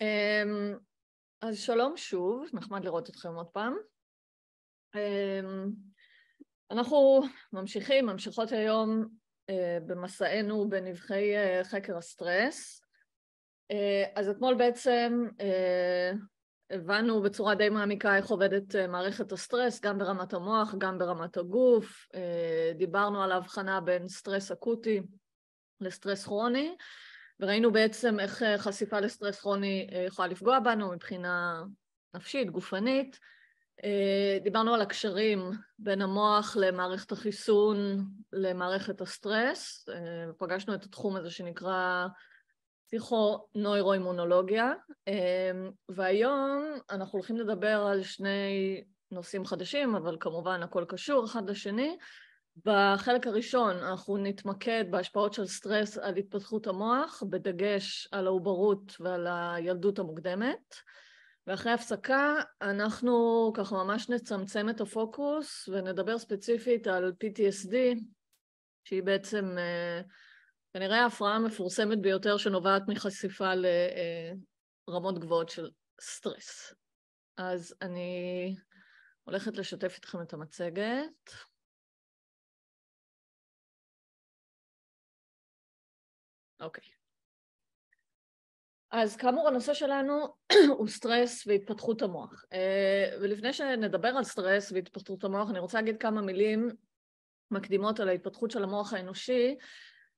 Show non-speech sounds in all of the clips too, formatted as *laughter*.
אמ, אז שלום שוב, נחמד לראות אתכם עוד פעם. אמ, אנחנו ממשיכים, ממשיכות היום אה, במסענו בנבחי אה, חקר הסטרס. אה, אז אתמול בעצם הבנו בצורה די מעמיקה איך עובדת מערכת הסטרס, גם ברמת המוח, גם ברמת הגוף. דיברנו על ההבחנה בין סטרס אקוטי לסטרס כרוני. וראינו בעצם איך אה, חשיפה לסטרס כרוני אה, יכולה לפגוע בנו מבחינה נפשית, גופנית. אה, דיברנו על הקשרים בין המוח למערכת החיסון, למערכת הסטרס. פגשנו את התחום הזה שנקרא פסיכו-נוירואימונולוגיה, והיום אנחנו הולכים לדבר על שני נושאים חדשים, אבל כמובן הכל קשור אחד לשני. בחלק הראשון אנחנו נתמקד בהשפעות של סטרס על התפתחות המוח, בדגש על העוברות ועל הילדות המוקדמת. ואחרי הפסקה אנחנו ככה ממש נצמצם את הפוקוס ונדבר ספציפית על PTSD, שהיא בעצם אה, כנראה ההפרעה המפורסמת ביותר שנובעת מחשיפה לרמות אה, גבוהות של סטרס. אז אני הולכת לשתף איתכם את המצגת. אוקיי. אז כאמור, הנושא שלנו *clears throat* הוא סטרס והתפתחות המוח. אה, ולפני שנדבר על סטרס והתפתחות המוח, אני רוצה להגיד כמה מילים מקדימות על ההתפתחות של המוח האנושי,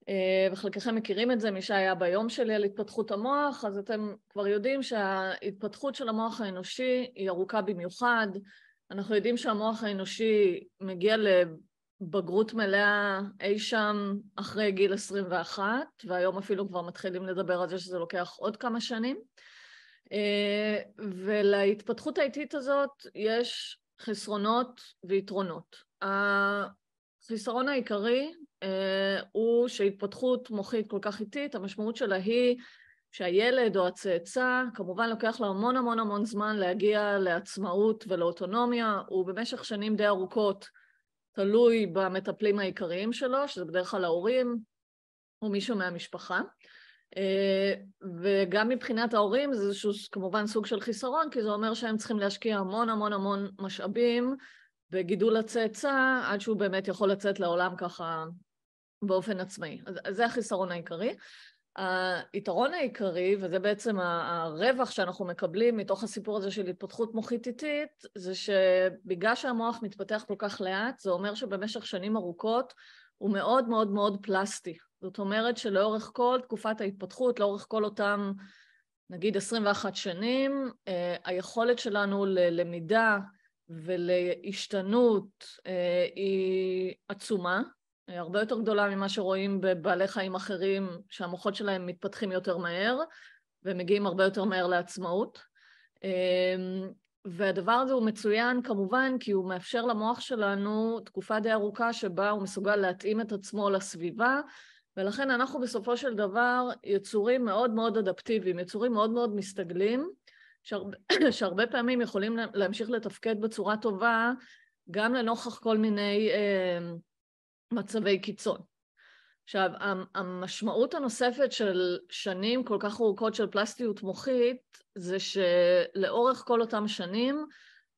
אה, וחלקכם מכירים את זה, מי שהיה ביום שלי על התפתחות המוח, אז אתם כבר יודעים שההתפתחות של המוח האנושי היא ארוכה במיוחד. אנחנו יודעים שהמוח האנושי מגיע בגרות מלאה אי שם אחרי גיל 21, והיום אפילו כבר מתחילים לדבר על זה שזה לוקח עוד כמה שנים. אה, ולהתפתחות האיטית הזאת יש חסרונות ויתרונות. החיסרון העיקרי אה, הוא שהתפתחות מוחית כל כך איטית, המשמעות שלה היא שהילד או הצאצא, כמובן לוקח לה המון המון המון זמן להגיע לעצמאות ולאוטונומיה, ובמשך שנים די ארוכות תלוי במטפלים העיקריים שלו, שזה בדרך כלל ההורים או מישהו מהמשפחה. אה, וגם מבחינת ההורים זה איזשהו כמובן סוג של חיסרון, כי זה אומר שהם צריכים להשקיע המון המון המון משאבים בגידול הצאצא, עד שהוא באמת יכול לצאת לעולם ככה באופן עצמאי. אז זה החיסרון העיקרי. היתרון העיקרי, וזה בעצם הרווח שאנחנו מקבלים מתוך הסיפור הזה של התפתחות מוחית איטית, זה שבגלל שהמוח מתפתח כל כך לאט, זה אומר שבמשך שנים ארוכות הוא מאוד מאוד מאוד פלסטי. זאת אומרת שלאורך כל תקופת ההתפתחות, לאורך כל אותם, נגיד 21 שנים, אה, היכולת שלנו ללמידה ולהשתנות אה, היא עצומה. הרבה יותר גדולה ממה שרואים בבעלי חיים אחרים שהמוחות שלהם מתפתחים יותר מהר ומגיעים הרבה יותר מהר לעצמאות. אמ, והדבר הזה הוא מצוין כמובן כי הוא מאפשר למוח שלנו תקופה די ארוכה שבה הוא מסוגל להתאים את עצמו לסביבה ולכן אנחנו בסופו של דבר יצורים מאוד מאוד אדפטיביים, יצורים מאוד מאוד מסתגלים שהרבה, *coughs* שהרבה פעמים יכולים להמשיך לתפקד בצורה טובה גם לנוכח כל מיני אה, מצבי קיצון. עכשיו, המשמעות הנוספת של שנים כל כך ארוכות של פלסטיות מוחית זה שלאורך כל אותם שנים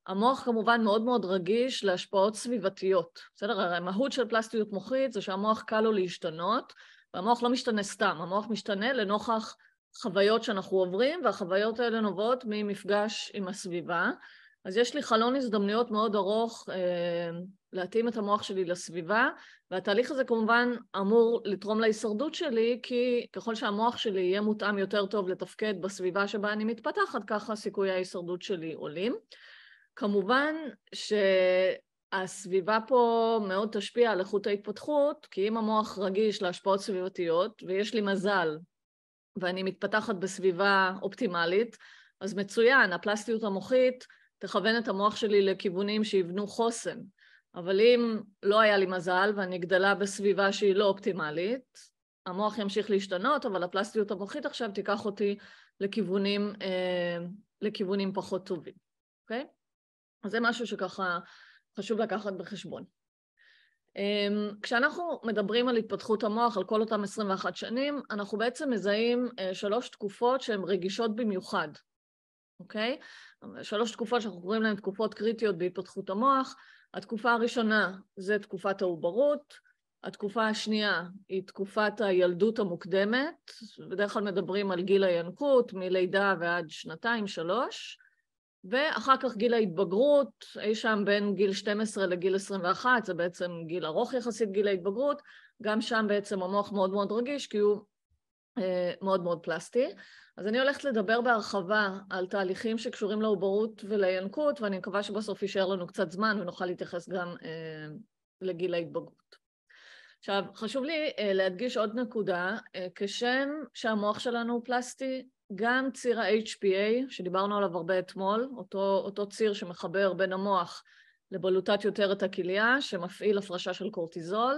המוח כמובן מאוד מאוד רגיש להשפעות סביבתיות. בסדר? הרי המהות של פלסטיות מוחית זה שהמוח קל לו להשתנות, והמוח לא משתנה סתם, המוח משתנה לנוכח חוויות שאנחנו עוברים, והחוויות האלה נובעות ממפגש עם הסביבה. אז יש לי חלון הזדמנויות מאוד ארוך אה, להתאים את המוח שלי לסביבה, והתהליך הזה כמובן אמור לתרום להישרדות שלי, כי ככל שהמוח שלי יהיה מותאם יותר טוב לתפקד בסביבה שבה אני מתפתחת, ככה סיכויי ההישרדות שלי עולים. כמובן שהסביבה פה מאוד תשפיע על איכות ההתפתחות, כי אם המוח רגיש להשפעות סביבתיות, ויש לי מזל ואני מתפתחת בסביבה אופטימלית, אז מצוין, הפלסטיות המוחית תכוון את המוח שלי לכיוונים שיבנו חוסן. אבל אם לא היה לי מזל ואני גדלה בסביבה שהיא לא אופטימלית, המוח ימשיך להשתנות, אבל הפלסטיות המוחית עכשיו תיקח אותי לכיוונים, אה, לכיוונים פחות טובים, אוקיי? אז זה משהו שככה חשוב לקחת בחשבון. Um, כשאנחנו מדברים על התפתחות המוח, על כל אותם 21 שנים, אנחנו בעצם מזהים uh, שלוש תקופות שהן רגישות במיוחד, אוקיי? Okay? שלוש תקופות שאנחנו קוראים להן תקופות קריטיות בהתפתחות המוח. התקופה הראשונה זה תקופת העוברות, התקופה השנייה היא תקופת הילדות המוקדמת, בדרך כלל מדברים על גיל הינקות, מלידה ועד שנתיים, שלוש, ואחר כך גיל ההתבגרות, אי שם בין גיל 12 לגיל 21, זה בעצם גיל ארוך יחסית, גיל ההתבגרות, גם שם בעצם המוח מאוד מאוד רגיש, כי הוא אה, מאוד מאוד פלסטי. אז אני הולכת לדבר בהרחבה על תהליכים שקשורים לעוברות ולינקות, ואני מקווה שבסוף יישאר לנו קצת זמן ונוכל להתייחס גם אה, לגיל ההתבגרות. עכשיו, חשוב לי אה, להדגיש עוד נקודה, אה, כשם שהמוח שלנו הוא פלסטי, גם ציר ה-HPA, שדיברנו עליו הרבה אתמול, אותו, אותו ציר שמחבר בין המוח לבלוטת יותרת הכליה, שמפעיל הפרשה של קורטיזול,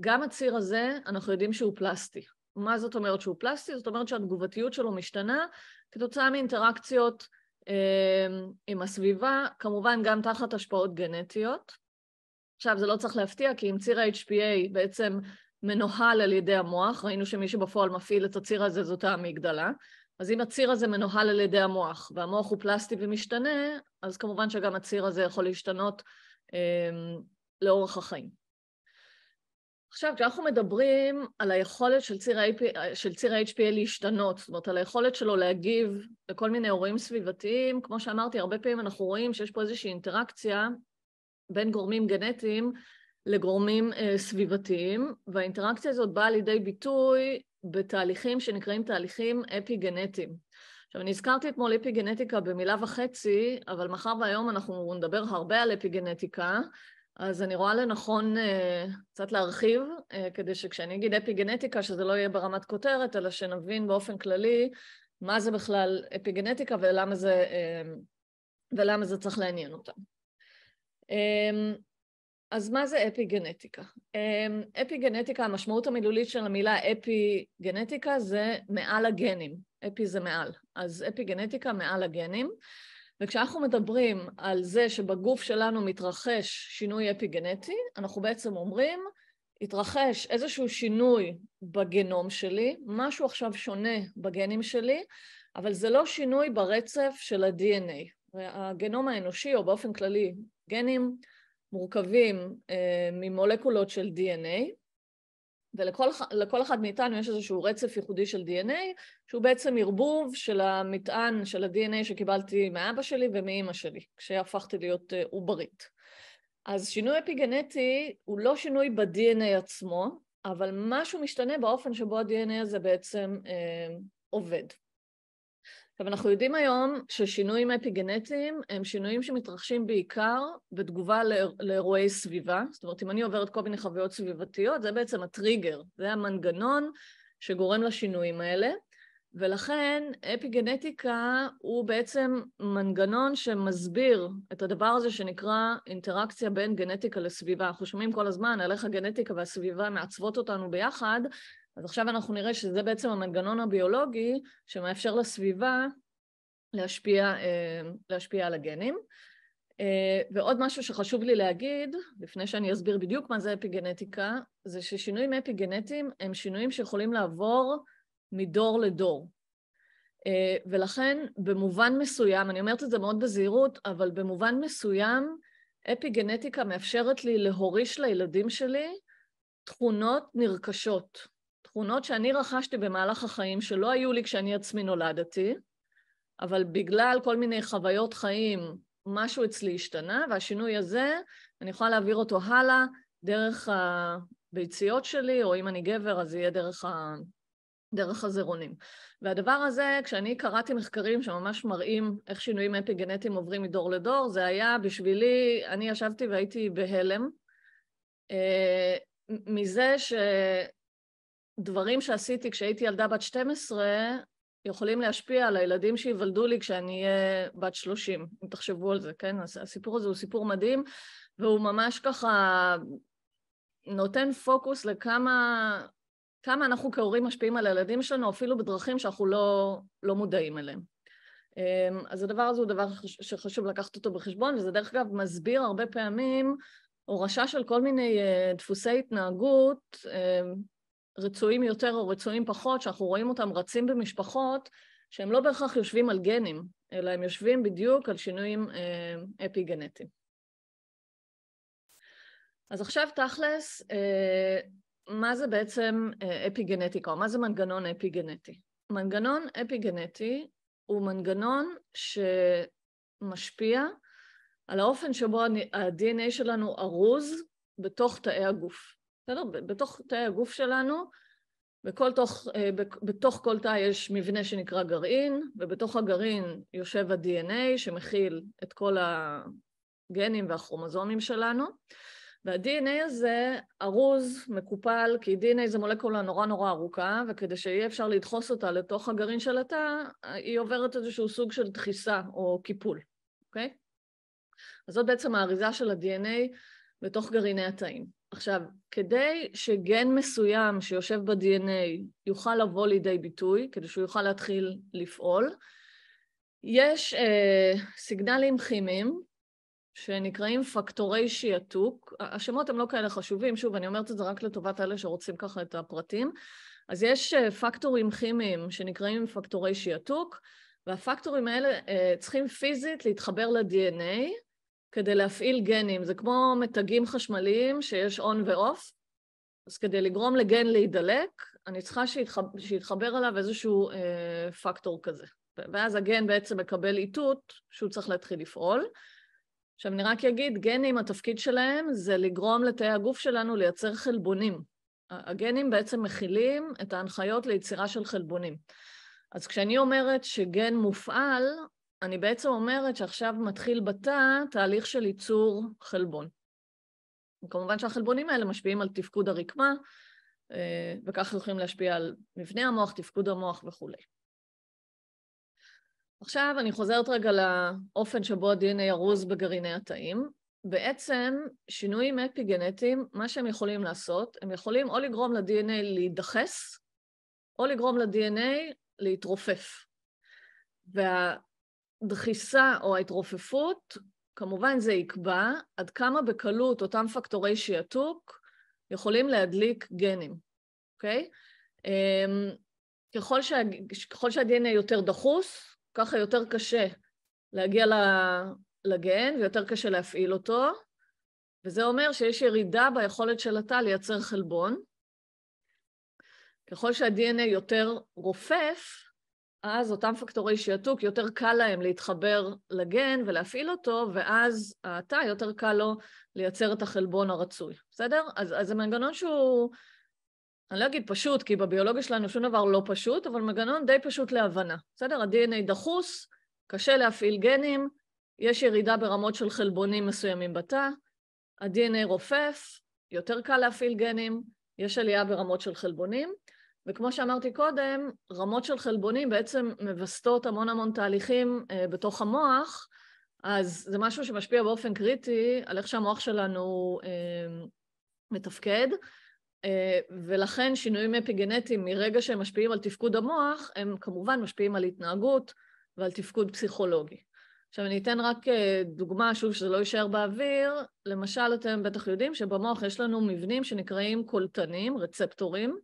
גם הציר הזה, אנחנו יודעים שהוא פלסטי. מה זאת אומרת שהוא פלסטי? זאת אומרת שהתגובתיות שלו משתנה כתוצאה מאינטראקציות אה, עם הסביבה, כמובן גם תחת השפעות גנטיות. עכשיו, זה לא צריך להפתיע, כי אם ציר ה-HPA בעצם מנוהל על ידי המוח, ראינו שמי שבפועל מפעיל את הציר הזה זאת האמygדלה, אז אם הציר הזה מנוהל על ידי המוח, והמוח הוא פלסטי ומשתנה, אז כמובן שגם הציר הזה יכול להשתנות אה, לאורך החיים. עכשיו, כשאנחנו מדברים על היכולת של ציר, ה של ציר ה-HPA להשתנות, זאת אומרת, על היכולת שלו להגיב לכל מיני אירועים סביבתיים, כמו שאמרתי, הרבה פעמים אנחנו רואים שיש פה איזושהי אינטראקציה בין גורמים גנטיים לגורמים אה, סביבתיים, והאינטראקציה הזאת באה לידי ביטוי בתהליכים שנקראים תהליכים אפי-גנטיים. עכשיו, אני הזכרתי אתמול אפיגנטיקה במילה וחצי, אבל מאחר והיום אנחנו נדבר הרבה על אפיגנטיקה, אז אני רואה לנכון אה, קצת להרחיב, אה, כדי שכשאני אגיד אפיגנטיקה, שזה לא יהיה ברמת כותרת, אלא שנבין באופן כללי מה זה בכלל אפיגנטיקה ולמה זה, אה, ולמה זה צריך לעניין אותם. אה, אז מה זה אפיגנטיקה? אה, אפיגנטיקה, המשמעות המילולית של המילה אפיגנטיקה זה מעל הגנים. אפי זה מעל. אז אפיגנטיקה מעל הגנים. וכשאנחנו מדברים על זה שבגוף שלנו מתרחש שינוי אפיגנטי, אנחנו בעצם אומרים, התרחש איזשהו שינוי בגנום שלי, משהו עכשיו שונה בגנים שלי, אבל זה לא שינוי ברצף של ה-DNA. הגנום האנושי, או באופן כללי גנים, מורכבים אה, ממולקולות של DNA, ולכל אחד מאיתנו יש איזשהו רצף ייחודי של DNA, שהוא בעצם ערבוב של המטען של ה-DNA שקיבלתי מאבא שלי ומאימא שלי, כשהפכתי להיות אה, עוברית. אז שינוי אפיגנטי הוא לא שינוי ב-DNA עצמו, אבל משהו משתנה באופן שבו ה-DNA הזה בעצם אה, עובד. עכשיו, אנחנו יודעים היום ששינויים אפיגנטיים הם שינויים שמתרחשים בעיקר בתגובה לאיר, לאירועי סביבה. זאת אומרת, אם אני עוברת כל מיני חוויות סביבתיות, זה בעצם הטריגר, זה המנגנון שגורם לשינויים האלה. ולכן אפיגנטיקה הוא בעצם מנגנון שמסביר את הדבר הזה שנקרא אינטראקציה בין גנטיקה לסביבה. אנחנו שומעים כל הזמן על איך הגנטיקה והסביבה מעצבות אותנו ביחד, אז עכשיו אנחנו נראה שזה בעצם המנגנון הביולוגי שמאפשר לסביבה להשפיע, אה, להשפיע על הגנים. אה, ועוד משהו שחשוב לי להגיד, לפני שאני אסביר בדיוק מה זה אפיגנטיקה, זה ששינויים אפיגנטיים הם שינויים שיכולים לעבור מדור לדור. אה, ולכן במובן מסוים, אני אומרת את זה מאוד בזהירות, אבל במובן מסוים אפיגנטיקה מאפשרת לי להוריש לילדים שלי תכונות נרכשות. תכונות שאני רכשתי במהלך החיים שלא היו לי כשאני עצמי נולדתי, אבל בגלל כל מיני חוויות חיים, משהו אצלי השתנה, והשינוי הזה, אני יכולה להעביר אותו הלאה דרך הביציות שלי, או אם אני גבר אז זה יהיה דרך, ה... דרך הזרעונים. והדבר הזה, כשאני קראתי מחקרים שממש מראים איך שינויים אפי-גנטיים עוברים מדור לדור, זה היה בשבילי, אני ישבתי והייתי בהלם. אה, מזה ש... דברים שעשיתי כשהייתי ילדה בת 12 יכולים להשפיע על הילדים שייוולדו לי כשאני אהיה בת 30, אם תחשבו על זה, כן? הסיפור הזה הוא סיפור מדהים, והוא ממש ככה נותן פוקוס לכמה כמה אנחנו כהורים משפיעים על הילדים שלנו, אפילו בדרכים שאנחנו לא, לא מודעים אליהם. אמ, אז הדבר הזה הוא דבר שחשוב לקחת אותו בחשבון, וזה דרך אגב מסביר הרבה פעמים הורשה של כל מיני אה, דפוסי התנהגות אמ, רצויים יותר או רצויים פחות, שאנחנו רואים אותם רצים במשפחות, שהם לא בהכרח יושבים על גנים, אלא הם יושבים בדיוק על שינויים אה, אפי גנטיים. אז עכשיו תכלס, אה, מה זה בעצם אה, אפי גנטיקה, או מה זה מנגנון אפי גנטי? מנגנון אפי גנטי הוא מנגנון שמשפיע על האופן שבו ה-DNA שלנו ארוז בתוך תאי הגוף. בסדר? בתוך תאי הגוף שלנו, בכל תוך, אה, בתוך כל תא יש מבנה שנקרא גרעין, ובתוך הגרעין יושב ה-DNA שמכיל את כל הגנים והכרומוזומים שלנו, וה-DNA הזה ארוז, מקופל, כי DNA זה מולקולה נורא נורא ארוכה, וכדי שיהיה אפשר לדחוס אותה לתוך הגרעין של התא, היא עוברת איזשהו סוג של דחיסה או קיפול, אוקיי? אז זאת בעצם האריזה של ה-DNA בתוך גרעיני התאים. עכשיו, כדי שגן מסוים שיושב ב-DNA יוכל לבוא לידי ביטוי, כדי שהוא יוכל להתחיל לפעול, יש אה, סיגנלים כימיים שנקראים פקטורי שיעתוק. השמות הם לא כאלה חשובים, שוב, אני אומרת את זה רק לטובת אלה שרוצים ככה את הפרטים. אז יש אה, פקטורים כימיים שנקראים פקטורי שיעתוק, והפקטורים האלה אה, צריכים פיזית להתחבר ל-DNA, כדי להפעיל גנים. זה כמו מתגים חשמליים שיש און ואוף, אז כדי לגרום לגן להידלק, אני צריכה שיתחבר, שיתחבר עליו איזשהו אה, פקטור כזה. ואז הגן בעצם מקבל איתות שהוא צריך להתחיל לפעול. עכשיו, אני רק אגיד, גנים, התפקיד שלהם זה לגרום לתאי הגוף שלנו לייצר חלבונים. הגנים בעצם מכילים את ההנחיות ליצירה של חלבונים. אז כשאני אומרת שגן מופעל, אני בעצם אומרת שעכשיו מתחיל בתא תהליך של ייצור חלבון. כמובן שהחלבונים האלה משפיעים על תפקוד הרקמה, אה, וכך יכולים להשפיע על מבנה המוח, תפקוד המוח וכולי. עכשיו אני חוזרת רגע לאופן שבו ה-DNA ארוז בגרעיני התאים. בעצם שינויים אפיגנטיים, מה שהם יכולים לעשות, הם יכולים או לגרום ל-DNA להידחס, או לגרום ל-DNA להתרופף. וה... הדחיסה או ההתרופפות, כמובן זה יקבע עד כמה בקלות אותם פקטורי שיעתוק יכולים להדליק גנים, אוקיי? Okay? אמ, um, ככל, שה, ככל שהדנ"א יותר דחוס, ככה יותר קשה להגיע לגן ויותר קשה להפעיל אותו, וזה אומר שיש ירידה ביכולת של התא לייצר חלבון. ככל שהדנ"א יותר רופף, אז אותם פקטורי שיתוק, יותר קל להם להתחבר לגן ולהפעיל אותו, ואז התא, יותר קל לו לייצר את החלבון הרצוי, בסדר? אז, אז זה מנגנון שהוא, אני לא אגיד פשוט, כי בביולוגיה שלנו שום דבר לא פשוט, אבל מנגנון די פשוט להבנה, בסדר? ה-DNA דחוס, קשה להפעיל גנים, יש ירידה ברמות של חלבונים מסוימים בתא, ה-DNA רופף, יותר קל להפעיל גנים, יש עלייה ברמות של חלבונים, וכמו שאמרתי קודם, רמות של חלבונים בעצם מווסתות המון המון תהליכים אה, בתוך המוח, אז זה משהו שמשפיע באופן קריטי על איך שהמוח שלנו אה, מתפקד, אה, ולכן שינויים אפיגנטיים מרגע שהם משפיעים על תפקוד המוח, הם כמובן משפיעים על התנהגות ועל תפקוד פסיכולוגי. עכשיו אני אתן רק אה, דוגמה, שוב, שזה לא יישאר באוויר. למשל, אתם בטח יודעים שבמוח יש לנו מבנים שנקראים קולטנים, רצפטורים,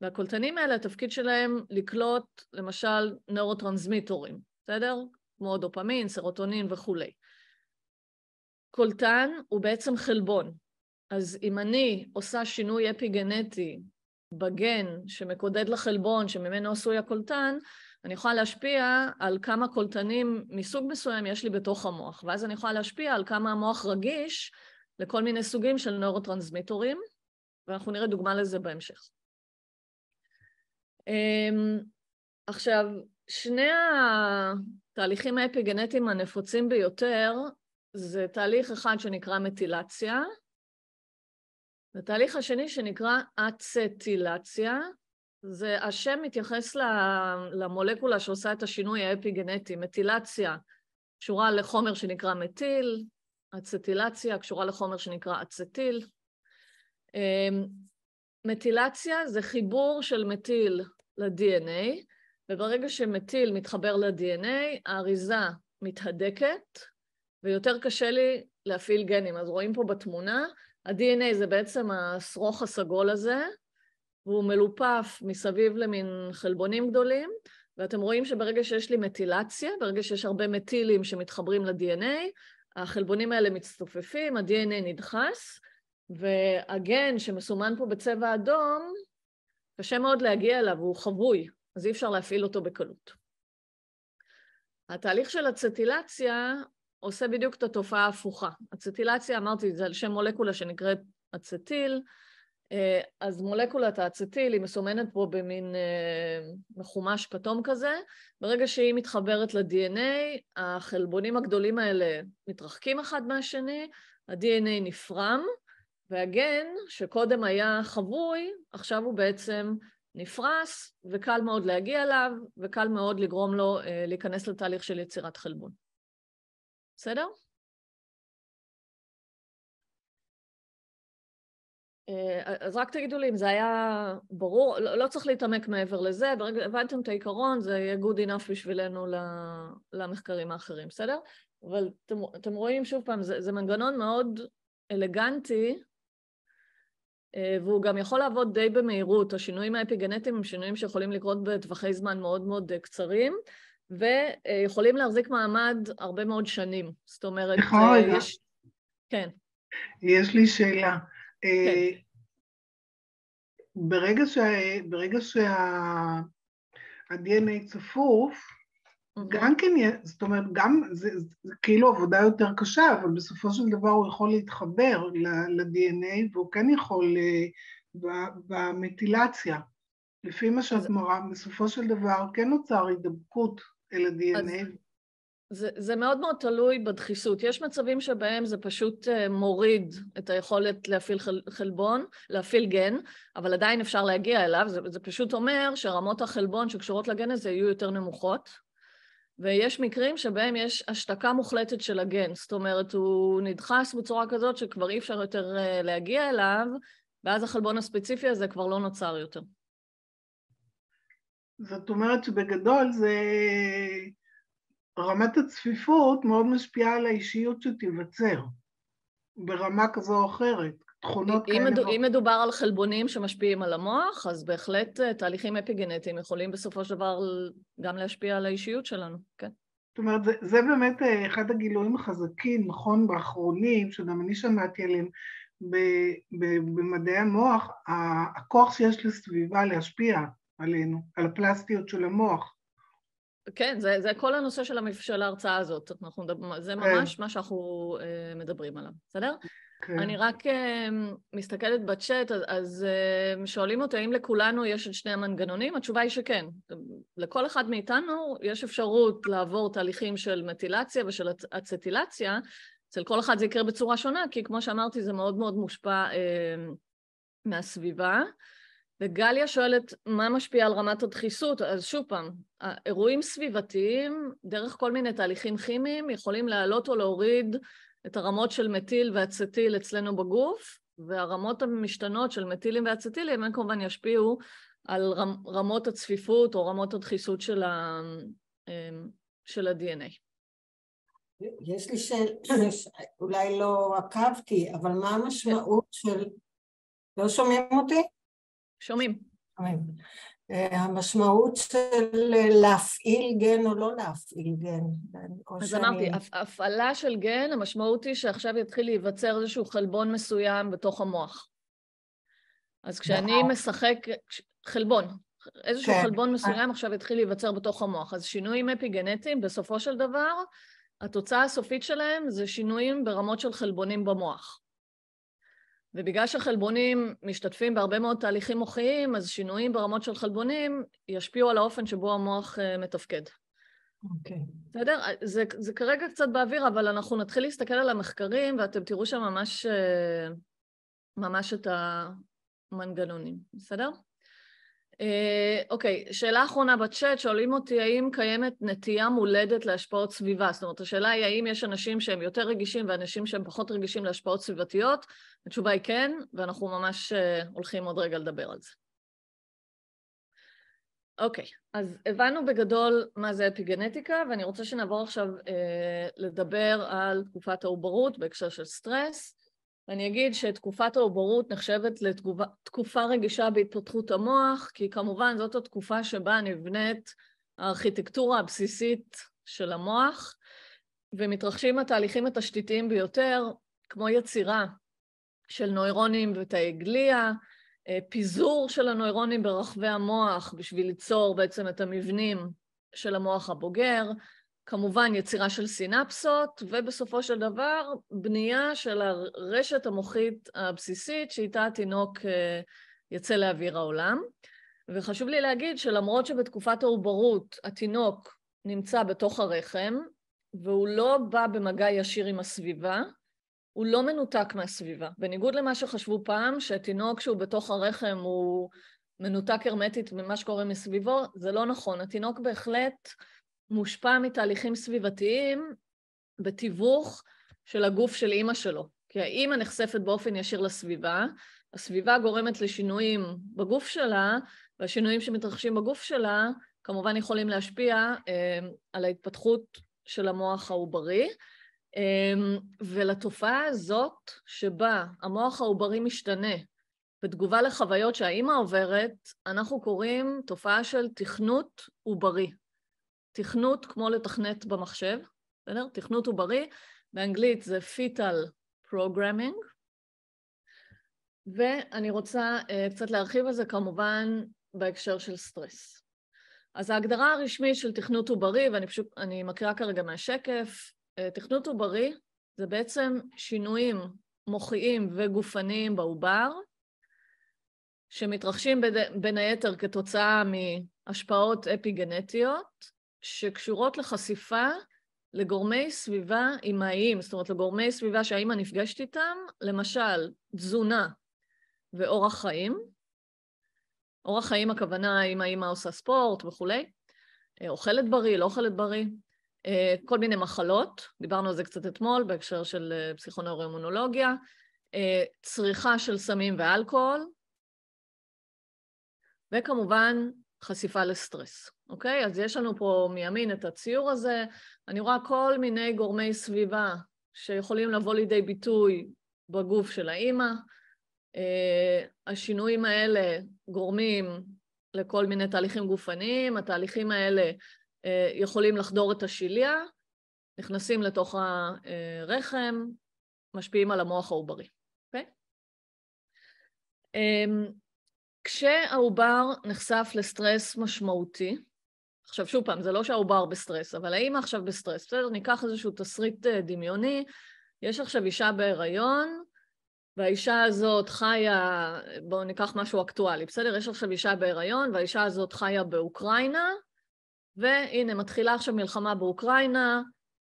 והקולטנים האלה, התפקיד שלהם לקלוט, למשל, נאורוטרנסמיטורים, בסדר? כמו דופמין, סרוטונין וכולי. קולטן הוא בעצם חלבון. אז אם אני עושה שינוי אפיגנטי בגן שמקודד לחלבון שממנו עשוי הקולטן, אני יכולה להשפיע על כמה קולטנים מסוג מסוים יש לי בתוך המוח, ואז אני יכולה להשפיע על כמה המוח רגיש לכל מיני סוגים של נאורוטרנסמיטורים, ואנחנו נראה דוגמה לזה בהמשך. אמ, עכשיו, שני התהליכים האפיגנטיים הנפוצים ביותר זה תהליך אחד שנקרא מטילציה, התהליך השני שנקרא אצטילציה, זה השם מתייחס למולקולה שעושה את השינוי האפיגנטי, מטילציה קשורה לחומר שנקרא מטיל, אצטילציה קשורה לחומר שנקרא אצטיל. אמ, מטילציה זה חיבור של מטיל ל-DNA, וברגע שמטיל מתחבר ל-DNA, האריזה מתהדקת, ויותר קשה לי להפעיל גנים. אז רואים פה בתמונה, ה-DNA זה בעצם השרוך הסגול הזה, והוא מלופף מסביב למין חלבונים גדולים, ואתם רואים שברגע שיש לי מטילציה, ברגע שיש הרבה מטילים שמתחברים ל-DNA, החלבונים האלה מצטופפים, ה-DNA נדחס, והגן שמסומן פה בצבע אדום, קשה מאוד להגיע אליו, הוא חבוי, אז אי אפשר להפעיל אותו בקלות. התהליך של אצטילציה עושה בדיוק את התופעה ההפוכה. אצטילציה, אמרתי, זה על שם מולקולה שנקראת אצטיל, אה, אז מולקולת האצטיל היא מסומנת פה במין אה, מחומש כתום כזה. ברגע שהיא מתחברת ל-DNA, החלבונים הגדולים האלה מתרחקים אחד מהשני, ה-DNA נפרם, והגן, שקודם היה חבוי, עכשיו הוא בעצם נפרס, וקל מאוד להגיע אליו, וקל מאוד לגרום לו אה, להיכנס לתהליך של יצירת חלבון. בסדר? אה, אז רק תגידו לי אם זה היה ברור, לא, לא צריך להתעמק מעבר לזה, ברגע הבנתם את העיקרון, זה יהיה good enough בשבילנו למחקרים האחרים, בסדר? אבל אתם, אתם רואים שוב פעם, זה, זה מנגנון מאוד אלגנטי אה, והוא גם יכול לעבוד די במהירות. השינויים האפיגנטיים הם שינויים שיכולים לקרות בטווחי זמן מאוד מאוד אה, קצרים, ויכולים להחזיק מעמד הרבה מאוד שנים. זאת אומרת, נכון. אה, יש... כן. יש לי שאלה. כן. ברגע, שה... ברגע שה... ה-DNA צפוף, אוקיי. גם כן, זאת אומרת, גם זה, זה, כאילו עבודה יותר קשה, אבל בסופו של דבר הוא יכול להתחבר ל-DNA והוא כן יכול uh, במטילציה. לפי מה שאת מראה, בסופו של דבר כן נוצר הידבקות אל ה-DNA. זה, זה מאוד מאוד תלוי בדחיסות. יש מצבים שבהם זה פשוט אה, מוריד את היכולת להפעיל חל, חלבון, להפעיל גן, אבל עדיין אפשר להגיע אליו. זה, זה פשוט אומר שרמות החלבון שקשורות לגן הזה יהיו יותר נמוכות. ויש מקרים שבהם יש השתקה מוחלטת של הגן, זאת אומרת, הוא נדחס בצורה כזאת שכבר אי אפשר יותר אה, להגיע אליו, ואז החלבון הספציפי הזה כבר לא נוצר יותר. זאת אומרת שבגדול זה... רמת הצפיפות מאוד משפיעה על האישיות שתיווצר, ברמה כזו או אחרת. תכונות אם כאלה. מדו, אם מדובר על חלבונים שמשפיעים על המוח, אז בהחלט אה, תהליכים אפיגנטיים יכולים בסופו של דבר גם להשפיע על האישיות שלנו, כן. זאת אומרת, זה, זה באמת אה, אחד הגילויים החזקים, נכון, באחרונים, שגם אני שמעתי עליהם במדעי המוח, הכוח שיש לסביבה להשפיע עלינו, על הפלסטיות של המוח. כן, זה, זה כל הנושא של, המפ... של ההרצאה הזאת, אנחנו, זה כן. ממש כן. מה שאנחנו אה, מדברים עליו, בסדר? כן. אני רק uh, מסתכלת בצ'אט, אז, אז uh, שואלים אותי האם לכולנו יש את שני המנגנונים? התשובה היא שכן. לכל אחד מאיתנו יש אפשרות לעבור תהליכים של מטילציה ושל אצטילציה. אצל כל אחד זה יקרה בצורה שונה, כי כמו שאמרתי, זה מאוד מאוד מושפע uh, מהסביבה. וגליה שואלת, מה משפיע על רמת הדחיסות? אז שוב פעם, אירועים סביבתיים, דרך כל מיני תהליכים כימיים, יכולים להעלות או להוריד את הרמות של מטיל ואצטיל אצלנו בגוף, והרמות המשתנות של מטילים ואצטילים, הם כמובן ישפיעו על רמות הצפיפות או רמות הדחיסות של, ה, אמ, של ה-DNA. יש לי שאלה, אולי לא עקבתי, אבל מה המשמעות של... לא שומעים אותי? שומעים. שומעים. אה, המשמעות של אה, להפעיל גן או לא להפעיל גן. אז שאני... אמרתי, הפעלה של גן, המשמעות היא שעכשיו יתחיל להיווצר איזשהו חלבון מסוים בתוך המוח. אז כשאני משחק, חלבון, איזשהו כן. חלבון מסוים עכשיו יתחיל להיווצר בתוך המוח. אז שינויים אפיגנטיים, בסופו של דבר, התוצאה הסופית שלהם זה שינויים ברמות של חלבונים במוח. ובגלל שחלבונים משתתפים בהרבה מאוד תהליכים מוחיים, אז שינויים ברמות של חלבונים ישפיעו על האופן שבו המוח אה, מתפקד. אוקיי. Okay. בסדר? אה, זה, זה כרגע קצת באוויר, אבל אנחנו נתחיל להסתכל על המחקרים, ואתם תראו שם ממש, אה, ממש את המנגנונים, בסדר? אה, אוקיי, שאלה אחרונה בצ'אט, שואלים אותי האם קיימת נטייה מולדת להשפעות סביבה. זאת אומרת, השאלה היא האם יש אנשים שהם יותר רגישים ואנשים שהם פחות רגישים להשפעות סביבתיות? התשובה היא כן, ואנחנו ממש uh, הולכים עוד רגע לדבר על זה. אוקיי, okay, אז הבנו בגדול מה זה אפיגנטיקה, ואני רוצה שנעבור עכשיו אה, לדבר על תקופת העוברות בהקשר של סטרס. אני אגיד שתקופת העוברות נחשבת לתקופה רגישה בהתפתחות המוח, כי כמובן זאת התקופה שבה נבנית הארכיטקטורה הבסיסית של המוח, ומתרחשים התהליכים התשתיתיים ביותר, כמו יצירה של נוירונים ותאי גליה, אה, פיזור של הנוירונים ברחבי המוח בשביל ליצור בעצם את המבנים של המוח הבוגר, כמובן יצירה של סינפסות, ובסופו של דבר בנייה של הרשת המוחית הבסיסית שאיתה התינוק אה, יצא לאוויר העולם. וחשוב לי להגיד שלמרות שבתקופת העוברות התינוק נמצא בתוך הרחם, והוא לא בא במגע ישיר עם הסביבה, הוא לא מנותק מהסביבה. בניגוד למה שחשבו פעם, שתינוק שהוא בתוך הרחם הוא מנותק הרמטית ממה שקורה מסביבו, זה לא נכון. התינוק בהחלט מושפע מתהליכים סביבתיים בתיווך של הגוף של אימא שלו. כי האימא נחשפת באופן ישיר לסביבה, הסביבה גורמת לשינויים בגוף שלה, והשינויים שמתרחשים בגוף שלה כמובן יכולים להשפיע אה, על ההתפתחות של המוח העוברי. אה, ולתופעה הזאת שבה המוח העוברי משתנה בתגובה לחוויות שהאימא עוברת, אנחנו קוראים תופעה של תכנות עוברי. תכנות כמו לתכנת במחשב, בסדר? תכנות הוא בריא, באנגלית זה פיטל פרוגרמינג. ואני רוצה uh, קצת להרחיב על זה כמובן בהקשר של סטרס. אז ההגדרה הרשמית של תכנות הוא בריא, ואני פשוט, אני מקריאה כרגע מהשקף, uh, תכנות הוא בריא זה בעצם שינויים מוחיים וגופניים בעובר, שמתרחשים בין היתר כתוצאה מהשפעות אפיגנטיות, שקשורות לחשיפה לגורמי סביבה אימהיים, זאת אומרת לגורמי סביבה שהאימא נפגשת איתם, למשל תזונה ואורח חיים. אורח חיים הכוונה אם האימא עושה ספורט וכולי, אה, אוכלת בריא, לא אוכלת בריא, אה, כל מיני מחלות, דיברנו על זה קצת אתמול בהקשר של אה, פסיכונאוריומונולוגיה, צריכה של סמים ואלכוהול, וכמובן חשיפה לסטרס, אוקיי? אז יש לנו פה מימין את הציור הזה, אני רואה כל מיני גורמי סביבה שיכולים לבוא לידי ביטוי בגוף של האימא. אה, השינויים האלה גורמים לכל מיני תהליכים גופניים, התהליכים האלה אה, יכולים לחדור את השיליה, נכנסים לתוך הרחם, משפיעים על המוח העוברי, אוקיי? Okay? אמ, כשהעובר נחשף לסטרס משמעותי, עכשיו שוב פעם, זה לא שהעובר בסטרס, אבל האמא עכשיו בסטרס, בסדר? ניקח איזשהו תסריט אה, דמיוני, יש עכשיו אישה בהיריון, והאישה הזאת חיה, בואו ניקח משהו אקטואלי, בסדר? יש עכשיו אישה בהיריון, והאישה הזאת חיה באוקראינה, והנה, מתחילה עכשיו מלחמה באוקראינה,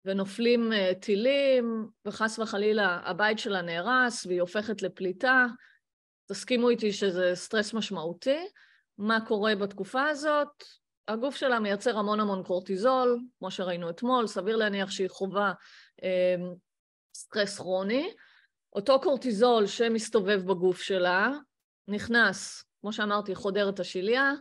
ונופלים אה, טילים, וחס וחלילה הבית שלה נהרס, והיא הופכת לפליטה, תסכימו איתי שזה סטרס משמעותי. מה קורה בתקופה הזאת? הגוף שלה מייצר המון המון קורטיזול, כמו שראינו אתמול, סביר להניח שהיא חווה אה, סטרס כרוני. אותו קורטיזול שמסתובב בגוף שלה נכנס, כמו שאמרתי, חודר את השליה,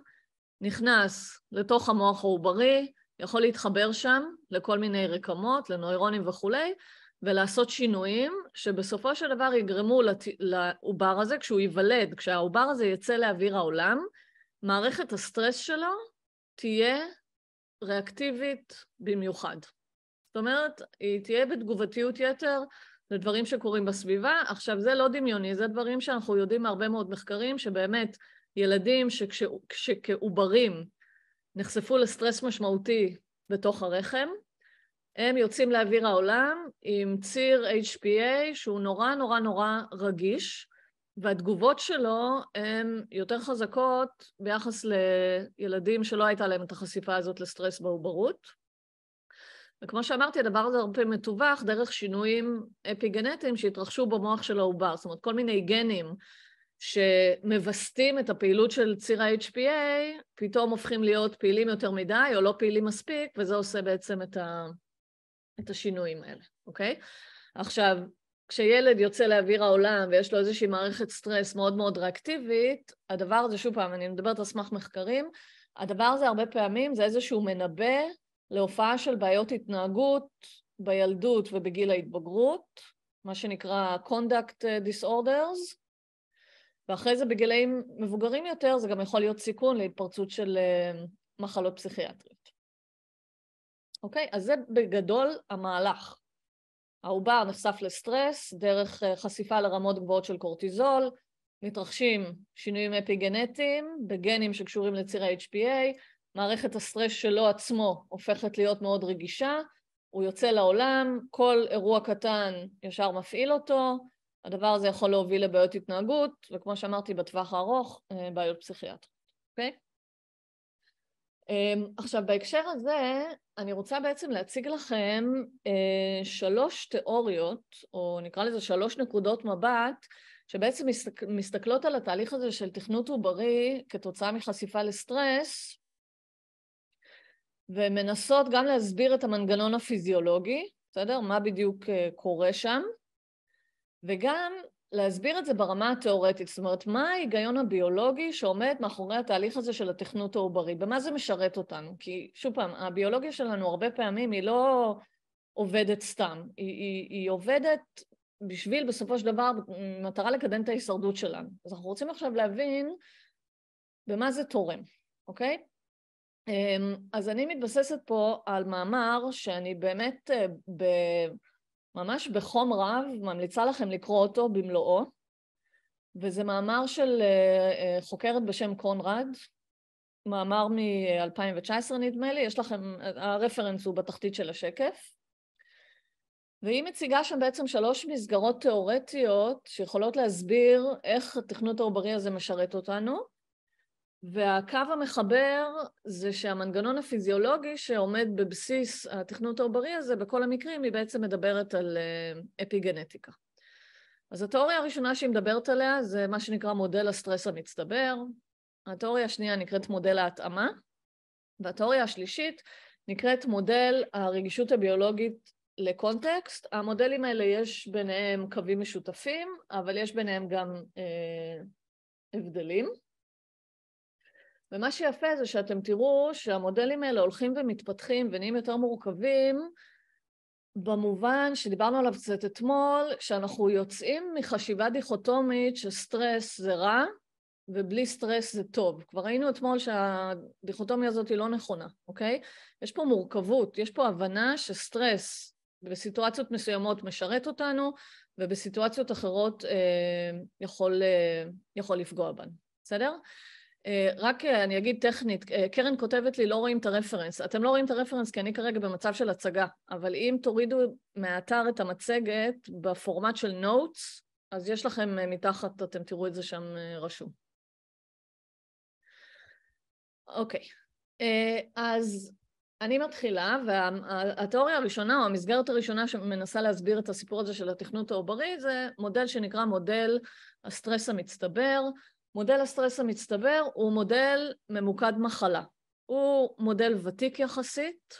נכנס לתוך המוח העוברי, יכול להתחבר שם לכל מיני רקמות, לנוירונים וכולי, ולעשות שינויים שבסופו של דבר יגרמו לת... לעובר הזה, כשהוא ייוולד, כשהעובר הזה יצא לאוויר העולם, מערכת הסטרס שלו תהיה ריאקטיבית במיוחד. זאת אומרת, היא תהיה בתגובתיות יתר לדברים שקורים בסביבה. עכשיו, זה לא דמיוני, זה דברים שאנחנו יודעים מהרבה מאוד מחקרים, שבאמת ילדים שכש... שכעוברים נחשפו לסטרס משמעותי בתוך הרחם, הם יוצאים לאוויר העולם עם ציר HPA שהוא נורא נורא נורא רגיש, והתגובות שלו הן יותר חזקות ביחס לילדים שלא הייתה להם את החשיפה הזאת לסטרס בעוברות. וכמו שאמרתי, הדבר הזה הרבה מתווך דרך שינויים אפיגנטיים שהתרחשו במוח של העובר, זאת אומרת כל מיני גנים שמווסתים את הפעילות של ציר ה-HPA, פתאום הופכים להיות פעילים יותר מדי או לא פעילים מספיק, וזה עושה בעצם את ה... את השינויים האלה, אוקיי? עכשיו, כשילד יוצא לאוויר העולם ויש לו איזושהי מערכת סטרס מאוד מאוד ריאקטיבית, הדבר הזה, שוב פעם, אני מדברת על סמך מחקרים, הדבר הזה הרבה פעמים זה איזשהו מנבא להופעה של בעיות התנהגות בילדות ובגיל ההתבגרות, מה שנקרא conduct אה, disorders, ואחרי זה בגילאים מבוגרים יותר זה גם יכול להיות סיכון להתפרצות של אה, מחלות פסיכיאטריות. אוקיי? אז זה בגדול המהלך. העובר נחשף לסטרס דרך אה, חשיפה לרמות גבוהות של קורטיזול, מתרחשים שינויים אפיגנטיים בגנים שקשורים לציר ה-HPA, מערכת הסטרס שלו עצמו הופכת להיות מאוד רגישה, הוא יוצא לעולם, כל אירוע קטן ישר מפעיל אותו, הדבר הזה יכול להוביל לבעיות התנהגות, וכמו שאמרתי, בטווח הארוך, אה, בעיות פסיכיאטריות, אוקיי? Okay? אמ, עכשיו, בהקשר הזה, אני רוצה בעצם להציג לכם אה, שלוש תיאוריות, או נקרא לזה שלוש נקודות מבט, שבעצם מסתכלות על התהליך הזה של תכנות עוברי כתוצאה מחשיפה לסטרס, ומנסות גם להסביר את המנגנון הפיזיולוגי, בסדר? מה בדיוק אה, קורה שם, וגם להסביר את זה ברמה התיאורטית, זאת אומרת, מה ההיגיון הביולוגי שעומד מאחורי התהליך הזה של התכנות העוברי? במה זה משרת אותנו? כי שוב פעם, הביולוגיה שלנו הרבה פעמים היא לא עובדת סתם, היא, היא, היא עובדת בשביל בסופו של דבר מטרה לקדם את ההישרדות שלנו. אז אנחנו רוצים עכשיו להבין במה זה תורם, אוקיי? אמ, אז אני מתבססת פה על מאמר שאני באמת אה, ב... ממש בחום רב, ממליצה לכם לקרוא אותו במלואו, וזה מאמר של אה, אה, חוקרת בשם קונרד, מאמר מ-2019 נדמה לי, יש לכם, אה, הרפרנס הוא בתחתית של השקף. והיא מציגה שם בעצם שלוש מסגרות תיאורטיות שיכולות להסביר איך התכנות העוברי הזה משרת אותנו, והקו המחבר זה שהמנגנון הפיזיולוגי שעומד בבסיס התכנות העוברי הזה, בכל המקרים היא בעצם מדברת על אה, אפיגנטיקה. אז התיאוריה הראשונה שהיא מדברת עליה זה מה שנקרא מודל הסטרס המצטבר, התיאוריה השנייה נקראת מודל ההתאמה, והתיאוריה השלישית נקראת מודל הרגישות הביולוגית לקונטקסט. המודלים האלה יש ביניהם קווים משותפים, אבל יש ביניהם גם אה, הבדלים. ומה שיפה זה שאתם תראו שהמודלים האלה הולכים ומתפתחים ונהיים יותר מורכבים, במובן שדיברנו עליו קצת אתמול, שאנחנו יוצאים מחשיבה דיכוטומית שסטרס זה רע ובלי סטרס זה טוב. כבר ראינו אתמול שהדיכוטומיה הזאת היא לא נכונה, אוקיי? יש פה מורכבות, יש פה הבנה שסטרס בסיטואציות מסוימות משרת אותנו ובסיטואציות אחרות אה, יכול, אה, יכול לפגוע בנו, בסדר? אה, רק אה, אני אגיד טכנית, אה, קרן כותבת לי, לא רואים את הרפרנס. אתם לא רואים את הרפרנס כי אני כרגע במצב של הצגה, אבל אם תורידו מהאתר את המצגת בפורמט של נוטס, אז יש לכם מתחת, אתם תראו את זה שם רשום. אוקיי, אז אני מתחילה, והתיאוריה הראשונה, או המסגרת הראשונה שמנסה להסביר את הסיפור הזה של התכנות העוברי, זה מודל שנקרא מודל הסטרס המצטבר, מודל הסטרס המצטבר הוא מודל ממוקד מחלה. הוא מודל ותיק יחסית,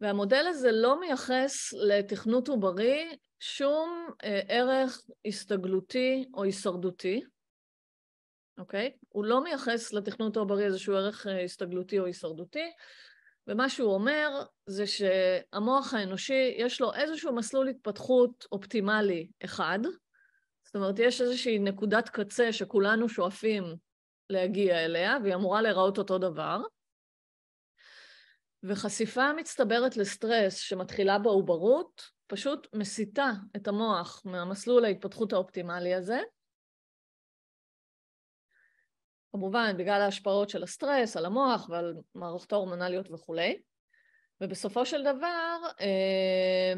והמודל הזה לא מייחס לתכנות עוברי שום אה, ערך הסתגלותי או הישרדותי, אוקיי? הוא לא מייחס לתכנות העוברי איזשהו ערך אה, הסתגלותי או הישרדותי, ומה שהוא אומר זה שהמוח האנושי יש לו איזשהו מסלול התפתחות אופטימלי אחד, זאת אומרת, יש איזושהי נקודת קצה שכולנו שואפים להגיע אליה, והיא אמורה להיראות אותו דבר. וחשיפה מצטברת לסטרס שמתחילה בעוברות, פשוט מסיטה את המוח מהמסלול ההתפתחות האופטימלי הזה. כמובן, בגלל ההשפעות של הסטרס על המוח ועל מערכות ההורמונליות וכולי. ובסופו של דבר, אה,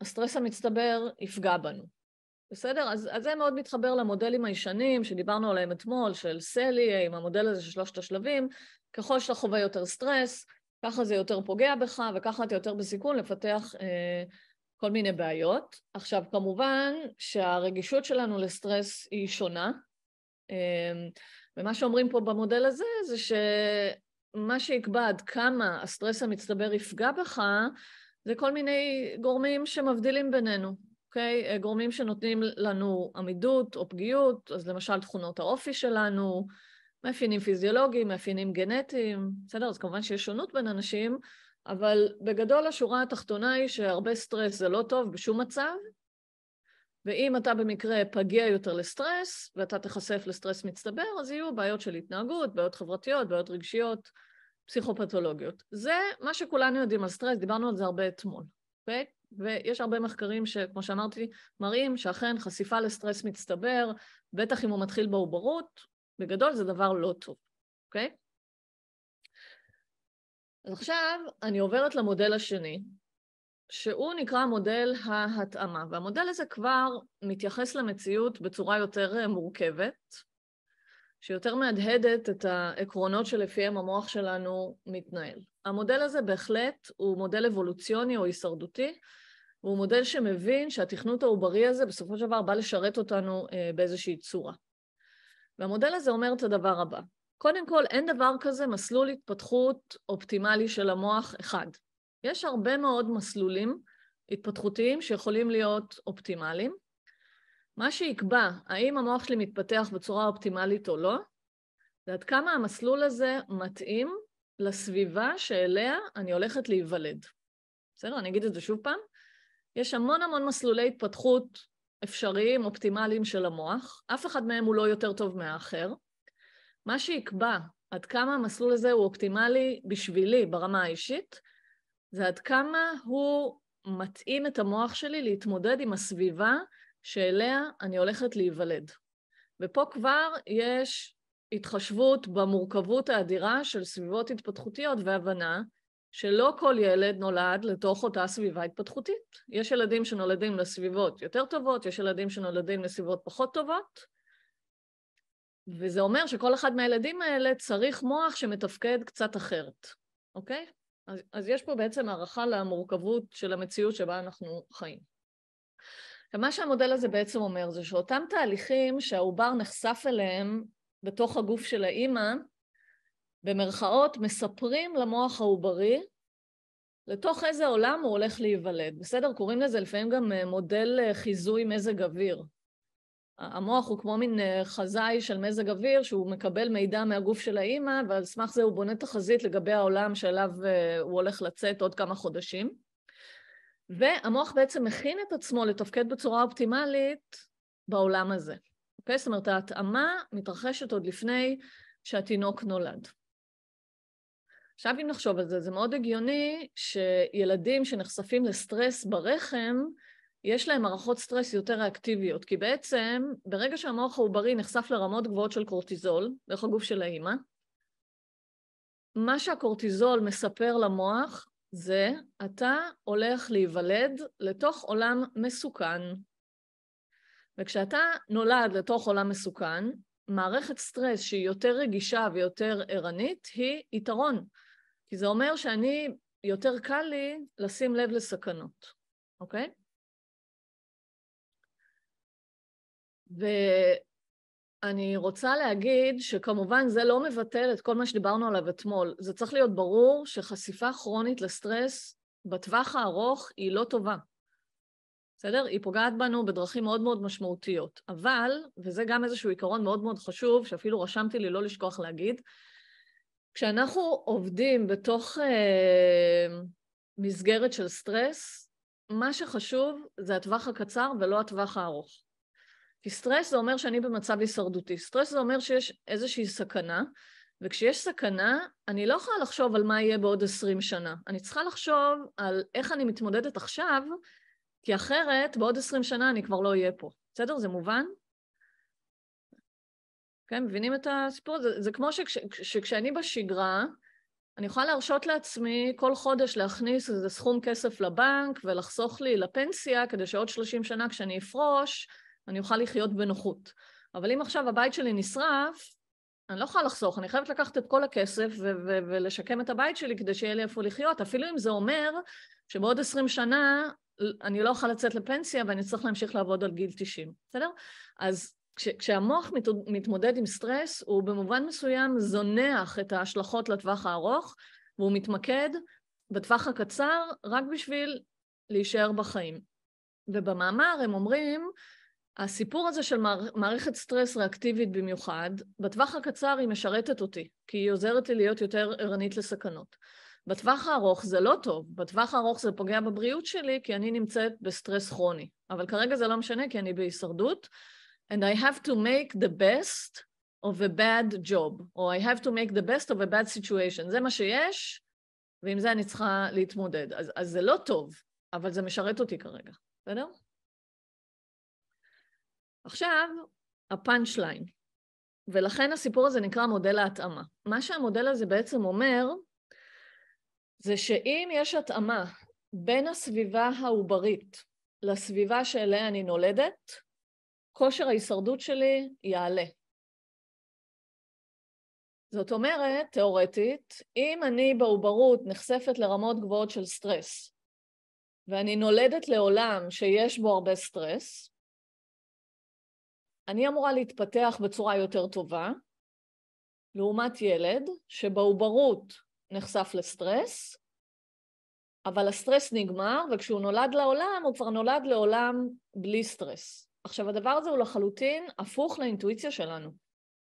הסטרס המצטבר יפגע בנו. בסדר? אז, אז זה מאוד מתחבר למודלים הישנים שדיברנו עליהם אתמול, של סלי, עם המודל הזה של שלושת השלבים. ככל שאתה חווה יותר סטרס, ככה זה יותר פוגע בך, וככה אתה יותר בסיכון לפתח אה, כל מיני בעיות. עכשיו, כמובן שהרגישות שלנו לסטרס היא שונה, אה, ומה שאומרים פה במודל הזה זה שמה שיקבע עד כמה הסטרס המצטבר יפגע בך, זה כל מיני גורמים שמבדילים בינינו. אוקיי? Okay? אה, גורמים שנותנים לנו עמידות או פגיעות, אז למשל תכונות האופי שלנו, מאפיינים פיזיולוגיים, מאפיינים גנטיים, בסדר? אז כמובן שיש שונות בין אנשים, אבל בגדול השורה התחתונה היא שהרבה סטרס זה לא טוב בשום מצב, ואם אתה במקרה פגיע יותר לסטרס, ואתה תיחשף לסטרס מצטבר, אז יהיו בעיות של התנהגות, בעיות חברתיות, בעיות רגשיות, פסיכופתולוגיות. זה מה שכולנו יודעים על סטרס, דיברנו על זה הרבה אתמול, אוקיי? Okay? ויש הרבה מחקרים שכמו שאמרתי, מראים שאכן חשיפה לסטרס מצטבר, בטח אם הוא מתחיל בעוברות, בגדול זה דבר לא טוב, אוקיי? אז עכשיו אני עוברת למודל השני, שהוא נקרא מודל ההתאמה, והמודל הזה כבר מתייחס למציאות בצורה יותר אה, מורכבת, שיותר מהדהדת את העקרונות שלפיהם המוח שלנו מתנהל. המודל הזה בהחלט הוא מודל אבולוציוני או הישרדותי, והוא מודל שמבין שהתכנות העוברי הזה בסופו של דבר בא לשרת אותנו אה, באיזושהי צורה. והמודל הזה אומר את הדבר הבא: קודם כל, אין דבר כזה מסלול התפתחות אופטימלי של המוח אחד. יש הרבה מאוד מסלולים התפתחותיים שיכולים להיות אופטימליים. מה שיקבע האם המוח שלי מתפתח בצורה אופטימלית או לא, זה עד כמה המסלול הזה מתאים לסביבה שאליה אני הולכת להיוולד. בסדר? אני אגיד את זה שוב פעם. יש המון המון מסלולי התפתחות אפשריים, אופטימליים של המוח, אף אחד מהם הוא לא יותר טוב מהאחר. מה שיקבע עד כמה המסלול הזה הוא אופטימלי בשבילי ברמה האישית, זה עד כמה הוא מתאים את המוח שלי להתמודד עם הסביבה שאליה אני הולכת להיוולד. ופה כבר יש התחשבות במורכבות האדירה של סביבות התפתחותיות והבנה שלא כל ילד נולד לתוך אותה סביבה התפתחותית. יש ילדים שנולדים לסביבות יותר טובות, יש ילדים שנולדים לסביבות פחות טובות, וזה אומר שכל אחד מהילדים האלה צריך מוח שמתפקד קצת אחרת, אוקיי? אז, אז יש פה בעצם הערכה למורכבות של המציאות שבה אנחנו חיים. מה שהמודל הזה בעצם אומר זה שאותם תהליכים שהעובר נחשף אליהם בתוך הגוף של האימא, במרכאות, מספרים למוח העוברי לתוך איזה עולם הוא הולך להיוולד. בסדר? קוראים לזה לפעמים גם אה, מודל אה, חיזוי מזג אוויר. המוח הוא כמו מין אה, חזאי של מזג אוויר, שהוא מקבל מידע מהגוף של האימא, ועל סמך זה הוא בונה תחזית לגבי העולם שאליו הוא הולך לצאת עוד כמה חודשים. והמוח בעצם מכין את עצמו לתפקד בצורה אופטימלית בעולם הזה. אוקיי? זאת אומרת, ההתאמה מתרחשת עוד לפני שהתינוק נולד. עכשיו אם נחשוב על זה, זה מאוד הגיוני שילדים שנחשפים לסטרס ברחם, יש להם מערכות סטרס יותר ריאקטיביות, כי בעצם ברגע שהמוח העוברי נחשף לרמות גבוהות של קורטיזול, דרך הגוף של האימא, מה שהקורטיזול מספר למוח זה אתה הולך להיוולד לתוך עולם מסוכן. וכשאתה נולד לתוך עולם מסוכן, מערכת סטרס שהיא יותר רגישה ויותר ערנית היא יתרון. כי זה אומר שאני, יותר קל לי לשים לב לסכנות, אוקיי? ואני רוצה להגיד שכמובן זה לא מבטל את כל מה שדיברנו עליו אתמול. זה צריך להיות ברור שחשיפה כרונית לסטרס בטווח הארוך היא לא טובה. בסדר? היא פוגעת בנו בדרכים מאוד מאוד משמעותיות. אבל, וזה גם איזשהו עיקרון מאוד מאוד חשוב, שאפילו רשמתי לי לא לשכוח להגיד, כשאנחנו עובדים בתוך אה, מסגרת של סטרס, מה שחשוב זה הטווח הקצר ולא הטווח הארוך. כי סטרס זה אומר שאני במצב הישרדותי. סטרס זה אומר שיש איזושהי סכנה, וכשיש סכנה, אני לא יכולה לחשוב על מה יהיה בעוד עשרים שנה. אני צריכה לחשוב על איך אני מתמודדת עכשיו, כי אחרת בעוד עשרים שנה אני כבר לא אהיה פה. בסדר? זה מובן? כן, מבינים את הסיפור הזה? זה כמו שכש, שכשאני בשגרה, אני יכולה להרשות לעצמי כל חודש להכניס איזה סכום כסף לבנק ולחסוך לי לפנסיה כדי שעוד 30 שנה כשאני אפרוש, אני אוכל לחיות בנוחות. אבל אם עכשיו הבית שלי נשרף, אני לא יכולה לחסוך, אני חייבת לקחת את כל הכסף ו- ו- ולשקם את הבית שלי כדי שיהיה לי איפה לחיות, אפילו אם זה אומר שבעוד 20 שנה אני לא אוכל לצאת לפנסיה ואני אצטרך להמשיך לעבוד על גיל 90, בסדר? אז כש, כשהמוח מת, מתמודד עם סטרס, הוא במובן מסוים זונח את ההשלכות לטווח הארוך, והוא מתמקד בטווח הקצר רק בשביל להישאר בחיים. ובמאמר הם אומרים, הסיפור הזה של מערכת סטרס ריאקטיבית במיוחד, בטווח הקצר היא משרתת אותי, כי היא עוזרת לי להיות יותר ערנית לסכנות. בטווח הארוך זה לא טוב, בטווח הארוך זה פוגע בבריאות שלי, כי אני נמצאת בסטרס כרוני. אבל כרגע זה לא משנה, כי אני בהישרדות, and I have to make the best of a bad job, or I have to make the best of a bad situation. זה מה שיש, ועם זה אני צריכה להתמודד. אז, אז זה לא טוב, אבל זה משרת אותי כרגע, בסדר? עכשיו, הפאנצ' ליין. ולכן הסיפור הזה נקרא מודל ההתאמה. מה שהמודל הזה בעצם אומר, זה שאם יש התאמה בין הסביבה העוברית לסביבה שאליה אני נולדת, כושר ההישרדות שלי יעלה. זאת אומרת, תיאורטית, אם אני בעוברות נחשפת לרמות גבוהות של סטרס, ואני נולדת לעולם שיש בו הרבה סטרס, אני אמורה להתפתח בצורה יותר טובה, לעומת ילד שבעוברות נחשף לסטרס, אבל הסטרס נגמר, וכשהוא נולד לעולם, הוא כבר נולד לעולם בלי סטרס. עכשיו, הדבר הזה הוא לחלוטין הפוך לאינטואיציה שלנו.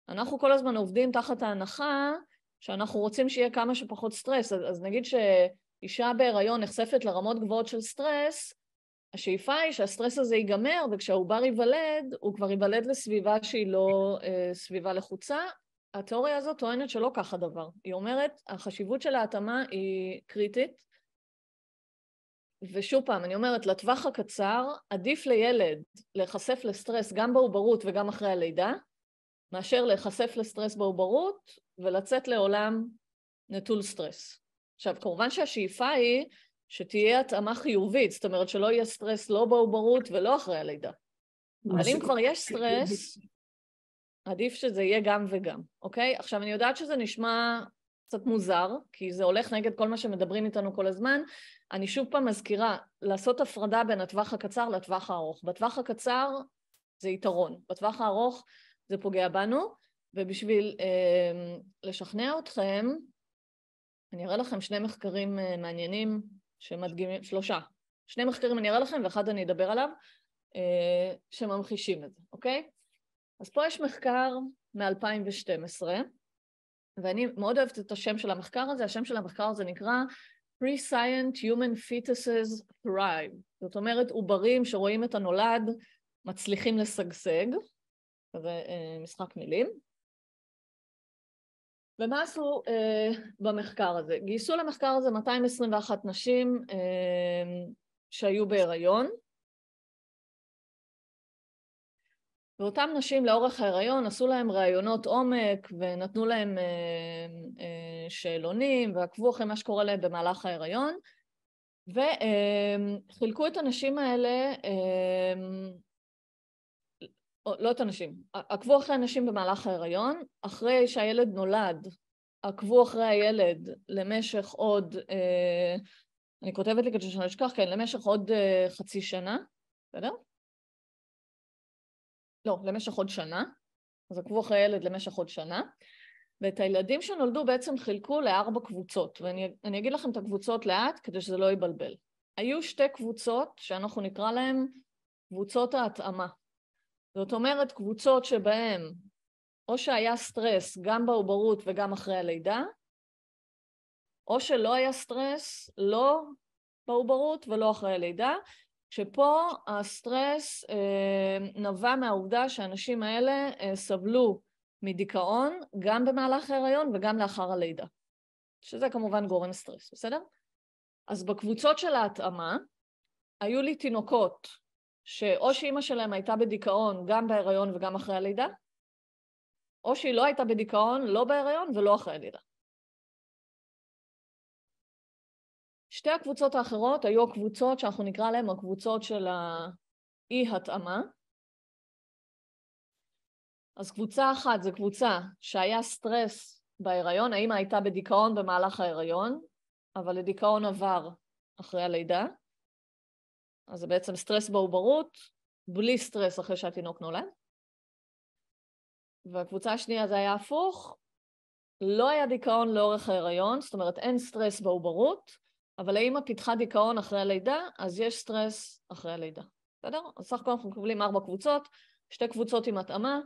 אנחנו כל הזמן עובדים תחת ההנחה שאנחנו רוצים שיהיה כמה שפחות סטרס, אז, אז נגיד שאישה בהיריון נחשפת לרמות גבוהות של סטרס, השאיפה היא שהסטרס הזה ייגמר, וכשהעובר ייוולד, הוא כבר ייוולד לסביבה שהיא לא אה, סביבה לחוצה. התיאוריה הזאת טוענת שלא כך הדבר. היא אומרת, החשיבות של ההתאמה היא קריטית, ושוב פעם, אני אומרת, לטווח הקצר עדיף לילד להיחשף לסטרס גם בעוברות וגם אחרי הלידה, מאשר להיחשף לסטרס בעוברות ולצאת לעולם נטול סטרס. עכשיו, כמובן שהשאיפה היא שתהיה התאמה חיובית, זאת אומרת שלא יהיה סטרס לא בעוברות ולא אחרי הלידה. אבל אם כבר יש סטרס, עדיף שזה יהיה גם וגם, אוקיי? עכשיו, אני יודעת שזה נשמע קצת מוזר, כי זה הולך נגד כל מה שמדברים איתנו כל הזמן. אני שוב פעם מזכירה, לעשות הפרדה בין הטווח הקצר לטווח הארוך. בטווח הקצר זה יתרון, בטווח הארוך זה פוגע בנו, ובשביל אה, לשכנע אתכם, אני אראה לכם שני מחקרים אה, מעניינים שמדגימים, שלושה. שני מחקרים אני אראה לכם ואחד אני אדבר עליו, אה, שממחישים את זה, אוקיי? אז פה יש מחקר מ-2012, ואני מאוד אוהבת את השם של המחקר הזה, השם של המחקר הזה נקרא Pre-Scient Human Fetuses Thrive, זאת אומרת עוברים שרואים את הנולד מצליחים לשגשג, אה, משחק מילים. ומה עשו אה, במחקר הזה? גייסו למחקר הזה 221 נשים אה, שהיו בהיריון, ואותן נשים לאורך ההיריון עשו להן ראיונות עומק ונתנו להן אה, אה, שאלונים ועקבו אחרי מה שקורה להן במהלך ההיריון וחילקו את הנשים האלה, אה, לא את הנשים, עקבו אחרי הנשים במהלך ההיריון, אחרי שהילד נולד עקבו אחרי הילד למשך עוד, אני כותבת לי כדי שאני לא אשכח, כן, למשך עוד חצי שנה, בסדר? לא, למשך עוד שנה, אז עקבו אחרי ילד למשך עוד שנה, ואת הילדים שנולדו בעצם חילקו לארבע קבוצות, ואני אגיד לכם את הקבוצות לאט כדי שזה לא יבלבל. היו שתי קבוצות שאנחנו נקרא להן קבוצות ההתאמה. זאת אומרת, קבוצות שבהן או שהיה סטרס גם בעוברות וגם אחרי הלידה, או שלא היה סטרס, לא בעוברות ולא אחרי הלידה, שפה הסטרס אה, נבע מהעובדה שהאנשים האלה אה, סבלו מדיכאון גם במהלך ההיריון וגם לאחר הלידה, שזה כמובן גורם סטרס, בסדר? אז בקבוצות של ההתאמה היו לי תינוקות שאו שאימא שלהם הייתה בדיכאון גם בהיריון וגם אחרי הלידה, או שהיא לא הייתה בדיכאון לא בהיריון ולא אחרי הלידה. שתי הקבוצות האחרות היו הקבוצות שאנחנו נקרא להן הקבוצות של האי-התאמה. אז קבוצה אחת זו קבוצה שהיה סטרס בהיריון, האמא הייתה בדיכאון במהלך ההיריון, אבל הדיכאון עבר אחרי הלידה. אז זה בעצם סטרס בעוברות, בלי סטרס אחרי שהתינוק נולד. והקבוצה השנייה זה היה הפוך, לא היה דיכאון לאורך ההיריון, זאת אומרת אין סטרס בעוברות, אבל האמא פיתחה דיכאון אחרי הלידה, אז יש סטרס אחרי הלידה. בסדר? אז סך הכל אנחנו מקבלים ארבע קבוצות, שתי קבוצות עם התאמה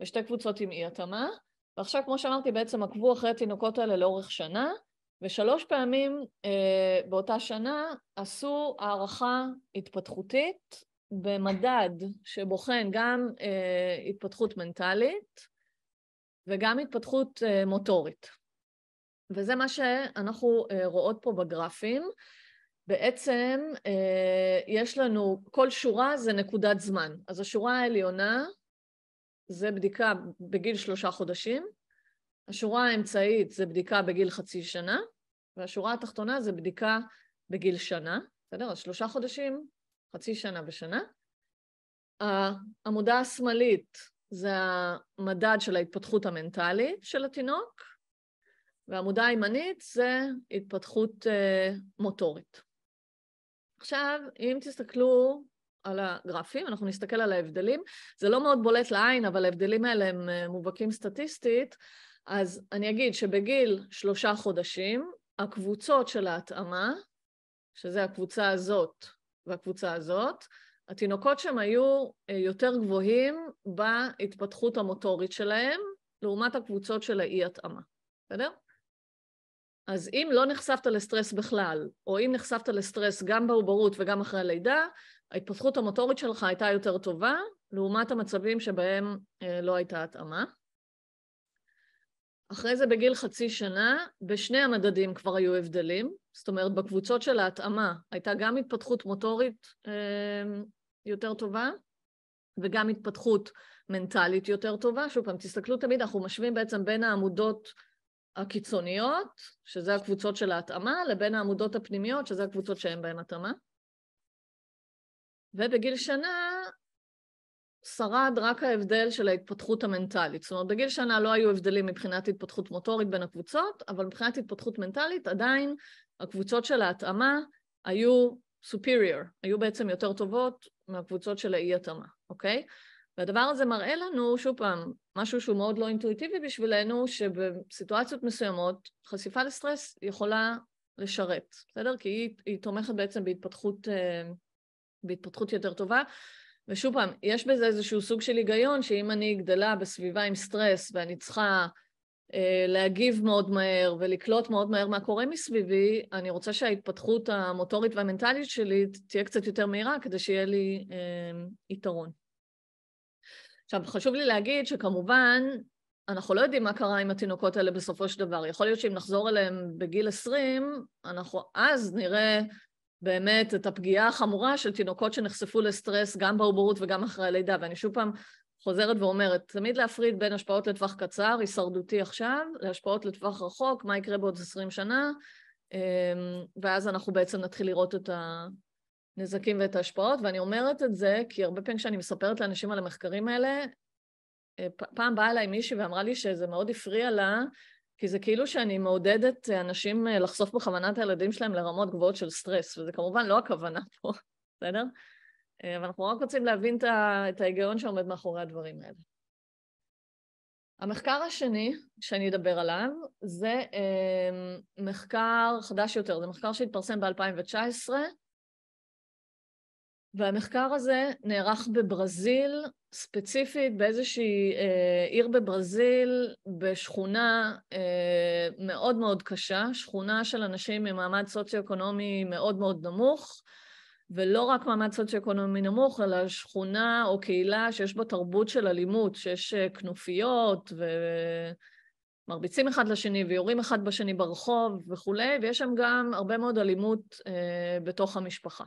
ושתי קבוצות עם אי-התאמה, ועכשיו, כמו שאמרתי, בעצם עקבו אחרי התינוקות האלה לאורך שנה, ושלוש פעמים אה, באותה שנה עשו הערכה התפתחותית במדד שבוחן גם אה, התפתחות מנטלית וגם התפתחות אה, מוטורית. וזה מה שאנחנו אה, רואות פה בגרפים. בעצם אה, יש לנו, כל שורה זה נקודת זמן. אז השורה העליונה זה בדיקה בגיל שלושה חודשים, השורה האמצעית זה בדיקה בגיל חצי שנה, והשורה התחתונה זה בדיקה בגיל שנה, בסדר? אז שלושה חודשים, חצי שנה ושנה. העמודה השמאלית זה המדד של ההתפתחות המנטלית של התינוק, והעמודה הימנית זה התפתחות אה, מוטורית. עכשיו, אם תסתכלו על הגרפים, אנחנו נסתכל על ההבדלים. זה לא מאוד בולט לעין, אבל ההבדלים האלה הם אה, מובהקים סטטיסטית. אז אני אגיד שבגיל שלושה חודשים, הקבוצות של ההתאמה, שזה הקבוצה הזאת והקבוצה הזאת, התינוקות שם היו אה, יותר גבוהים בהתפתחות המוטורית שלהם, לעומת הקבוצות של האי-התאמה, בסדר? אז אם לא נחשפת לסטרס בכלל, או אם נחשפת לסטרס גם בעוברות וגם אחרי הלידה, ההתפתחות המוטורית שלך הייתה יותר טובה, לעומת המצבים שבהם אה, לא הייתה התאמה. אחרי זה בגיל חצי שנה, בשני המדדים כבר היו הבדלים, זאת אומרת בקבוצות של ההתאמה הייתה גם התפתחות מוטורית אה, יותר טובה, וגם התפתחות מנטלית יותר טובה. שוב פעם, תסתכלו תמיד, אנחנו משווים בעצם בין העמודות הקיצוניות, שזה הקבוצות של ההתאמה, לבין העמודות הפנימיות, שזה הקבוצות שאין בהן התאמה. ובגיל שנה שרד רק ההבדל של ההתפתחות המנטלית. זאת אומרת, בגיל שנה לא היו הבדלים מבחינת התפתחות מוטורית בין הקבוצות, אבל מבחינת התפתחות מנטלית עדיין הקבוצות של ההתאמה היו superior, היו בעצם יותר טובות מהקבוצות של האי-התאמה, אוקיי? והדבר הזה מראה לנו, שוב פעם, משהו שהוא מאוד לא אינטואיטיבי בשבילנו, שבסיטואציות מסוימות חשיפה לסטרס יכולה לשרת, בסדר? כי היא, היא תומכת בעצם בהתפתחות, אה, בהתפתחות יותר טובה. ושוב פעם, יש בזה איזשהו סוג של היגיון, שאם אני גדלה בסביבה עם סטרס ואני צריכה אה, להגיב מאוד מהר ולקלוט מאוד מהר מה קורה מסביבי, אני רוצה שההתפתחות המוטורית והמנטלית שלי תהיה קצת יותר מהירה כדי שיהיה לי אה, יתרון. עכשיו, חשוב לי להגיד שכמובן, אנחנו לא יודעים מה קרה עם התינוקות האלה בסופו של דבר. יכול להיות שאם נחזור אליהם בגיל 20, אנחנו אז נראה באמת את הפגיעה החמורה של תינוקות שנחשפו לסטרס גם בעוברות וגם אחרי הלידה. ואני שוב פעם חוזרת ואומרת, תמיד להפריד בין השפעות לטווח קצר, הישרדותי עכשיו, להשפעות לטווח רחוק, מה יקרה בעוד 20 שנה, אמ, ואז אנחנו בעצם נתחיל לראות את, ה, הנזקים ואת ההשפעות, ואני אומרת את זה כי הרבה פעמים כשאני מספרת לאנשים על המחקרים האלה, אה, פעם באה אליי מישהי ואמרה לי שזה מאוד הפריע לה, כי זה כאילו שאני מעודדת אה, אנשים אה, לחשוף בכוונת הילדים שלהם לרמות גבוהות של סטרס, וזה כמובן לא הכוונה פה, *laughs* בסדר? אבל אנחנו רק רוצים להבין את ההיגיון שעומד מאחורי הדברים האלה. המחקר השני שאני אדבר עליו זה מחקר חדש יותר, זה מחקר שהתפרסם ב-2019 והמחקר הזה נערך בברזיל, ספציפית באיזושהי אה, עיר בברזיל, בשכונה אה, מאוד מאוד קשה, שכונה של אנשים ממעמד סוציו-אקונומי מאוד מאוד נמוך, ולא רק מעמד סוציו-אקונומי נמוך, אלא שכונה או קהילה שיש בה תרבות של אלימות, שיש אה, כנופיות ומרביצים אחד לשני ויורים אחד בשני ברחוב וכולי, ויש שם גם הרבה מאוד אלימות אה, בתוך המשפחה.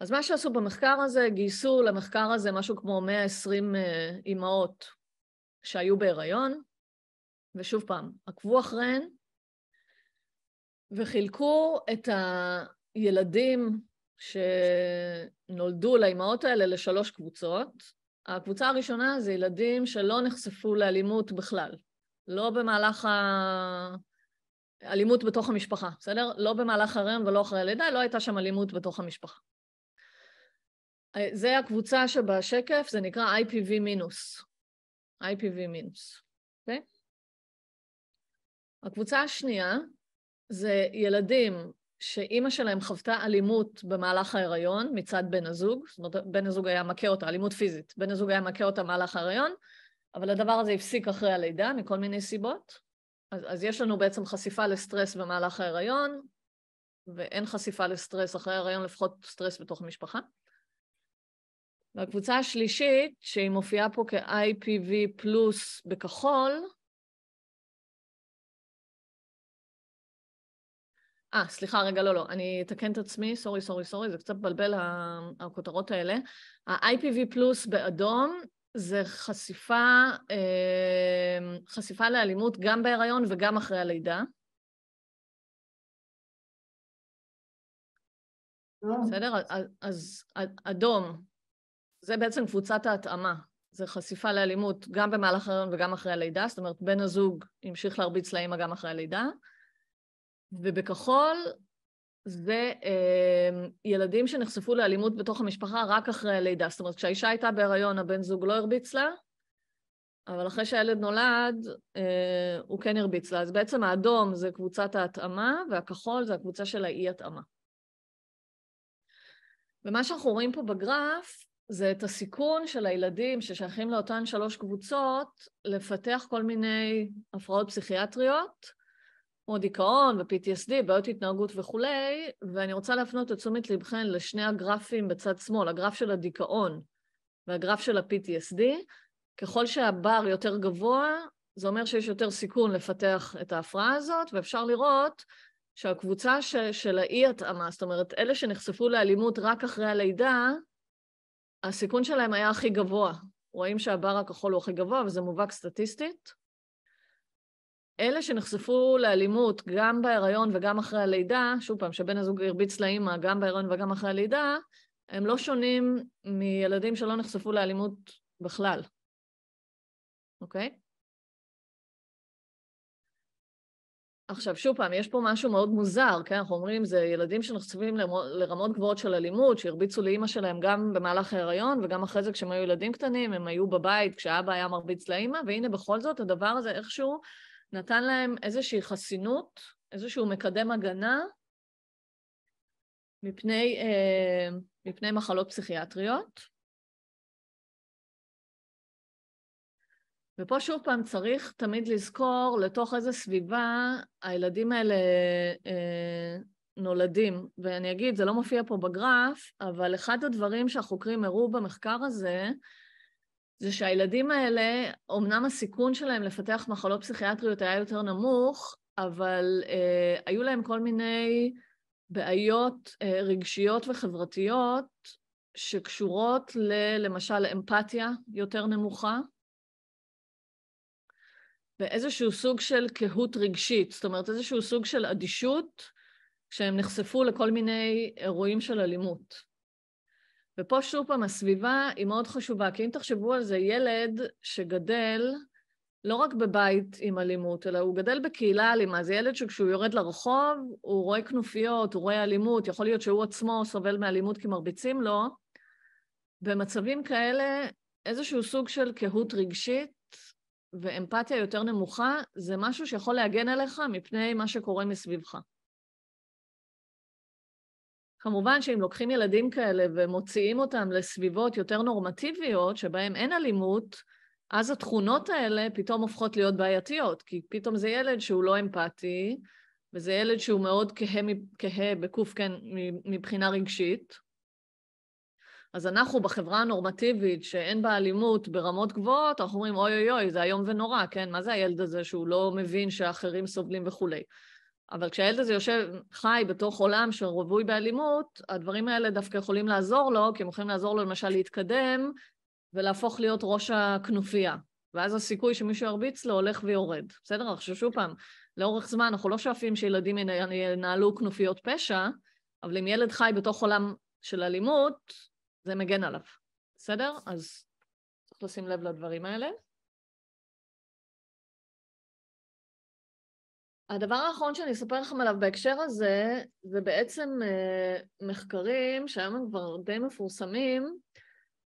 אז מה שעשו במחקר הזה, גייסו למחקר הזה משהו כמו 120 אה, אימהות שהיו בהיריון, ושוב פעם, עקבו אחריהן, וחילקו את הילדים שנולדו לאימהות האלה לשלוש קבוצות. הקבוצה הראשונה זה ילדים שלא נחשפו לאלימות בכלל, לא במהלך ה... אלימות בתוך המשפחה, בסדר? לא במהלך הרם ולא אחרי הלידה, לא הייתה שם אלימות בתוך המשפחה. זה הקבוצה שבשקף, זה נקרא IPV מינוס. IPV מינוס, אוקיי? הקבוצה השנייה זה ילדים שאימא שלהם חוותה אלימות במהלך ההיריון מצד בן הזוג, זאת אומרת, בן הזוג היה מכה אותה, אלימות פיזית, בן הזוג היה מכה אותה במהלך ההיריון, אבל הדבר הזה הפסיק אחרי הלידה מכל מיני סיבות. אז, אז יש לנו בעצם חשיפה לסטרס במהלך ההיריון, ואין חשיפה לסטרס אחרי ההיריון, לפחות סטרס בתוך המשפחה. והקבוצה השלישית, שהיא מופיעה פה כ-IPV פלוס בכחול, אה, סליחה, רגע, לא, לא, אני אתקן את עצמי, סורי, סורי, סורי, זה קצת מבלבל הכותרות האלה. ה-IPV פלוס באדום זה חשיפה, אמ, חשיפה לאלימות גם בהיריון וגם אחרי הלידה. אה. בסדר? אז אדום זה בעצם קבוצת ההתאמה. זה חשיפה לאלימות גם במהלך ההריון וגם אחרי הלידה, זאת אומרת, בן הזוג המשיך להרביץ לאימא גם אחרי הלידה, ובכחול זה אה, ילדים שנחשפו לאלימות בתוך המשפחה רק אחרי הלידה. זאת אומרת, כשהאישה הייתה בהריון, הבן זוג לא הרביץ לה, אבל אחרי שהילד נולד, אה, הוא כן הרביץ לה. אז בעצם האדום זה קבוצת ההתאמה, והכחול זה הקבוצה של האי-התאמה. ומה שאנחנו רואים פה בגרף זה את הסיכון של הילדים ששייכים לאותן שלוש קבוצות לפתח כל מיני הפרעות פסיכיאטריות, כמו דיכאון ו-PTSD, בעיות התנהגות וכולי, ואני רוצה להפנות את תשומת לבכן לשני הגרפים בצד שמאל, הגרף של הדיכאון והגרף של ה-PTSD. ככל שהבר יותר גבוה, זה אומר שיש יותר סיכון לפתח את ההפרעה הזאת, ואפשר לראות שהקבוצה ש- של האי-התאמה, זאת אומרת, אלה שנחשפו לאלימות רק אחרי הלידה, הסיכון שלהם היה הכי גבוה. רואים שהבר הכחול הוא הכי גבוה, וזה מובהק סטטיסטית. אלה שנחשפו לאלימות גם בהיריון וגם אחרי הלידה, שוב פעם, שבן הזוג הרביץ לאימא גם בהיריון וגם אחרי הלידה, הם לא שונים מילדים שלא נחשפו לאלימות בכלל, אוקיי? Okay? עכשיו, שוב פעם, יש פה משהו מאוד מוזר, כן? אנחנו אומרים, זה ילדים שנחשפים לרמות גבוהות של אלימות, שהרביצו לאימא שלהם גם במהלך ההיריון, וגם אחרי זה כשהם היו ילדים קטנים, הם היו בבית כשאבא היה מרביץ לאימא, והנה בכל זאת הדבר הזה איכשהו נתן להם איזושהי חסינות, איזשהו מקדם הגנה מפני, אה, מפני מחלות פסיכיאטריות. ופה שוב פעם צריך תמיד לזכור לתוך איזה סביבה הילדים האלה אה, נולדים. ואני אגיד, זה לא מופיע פה בגרף, אבל אחד הדברים שהחוקרים הראו במחקר הזה, זה שהילדים האלה, אמנם הסיכון שלהם לפתח מחלות פסיכיאטריות היה יותר נמוך, אבל אה, היו להם כל מיני בעיות אה, רגשיות וחברתיות שקשורות ל, למשל לאמפתיה יותר נמוכה, באיזשהו סוג של קהות רגשית, זאת אומרת איזשהו סוג של אדישות כשהם נחשפו לכל מיני אירועים של אלימות. ופה שוב פעם הסביבה היא מאוד חשובה, כי אם תחשבו על זה, ילד שגדל לא רק בבית עם אלימות, אלא הוא גדל בקהילה אלימה. זה ילד שכשהוא יורד לרחוב, הוא רואה כנופיות, הוא רואה אלימות, יכול להיות שהוא עצמו סובל מאלימות כי מרביצים לו. במצבים כאלה, איזשהו סוג של קהות רגשית ואמפתיה יותר נמוכה, זה משהו שיכול להגן עליך מפני מה שקורה מסביבך. כמובן שאם לוקחים ילדים כאלה ומוציאים אותם לסביבות יותר נורמטיביות, שבהן אין אלימות, אז התכונות האלה פתאום הופכות להיות בעייתיות, כי פתאום זה ילד שהוא לא אמפתי, וזה ילד שהוא מאוד כהה, כהה כן, מבחינה רגשית, אז אנחנו בחברה הנורמטיבית שאין בה אלימות ברמות גבוהות, אנחנו אומרים אוי אוי אוי, זה איום ונורא, כן? מה זה הילד הזה שהוא לא מבין שאחרים סובלים וכולי? אבל כשהילד הזה יושב, חי בתוך עולם שרווי באלימות, הדברים האלה דווקא יכולים לעזור לו, כי הם יכולים לעזור לו למשל להתקדם ולהפוך להיות ראש הכנופיה. ואז הסיכוי שמישהו ירביץ לו הולך ויורד. בסדר? עכשיו שוב פעם, לאורך זמן אנחנו לא שואפים שילדים ינהלו כנופיות פשע, אבל אם ילד חי בתוך עולם של אלימות, זה מגן עליו, בסדר? אז צריך לשים לב לדברים האלה. הדבר האחרון שאני אספר לכם עליו בהקשר הזה, זה בעצם אה, מחקרים שהיום הם כבר די מפורסמים,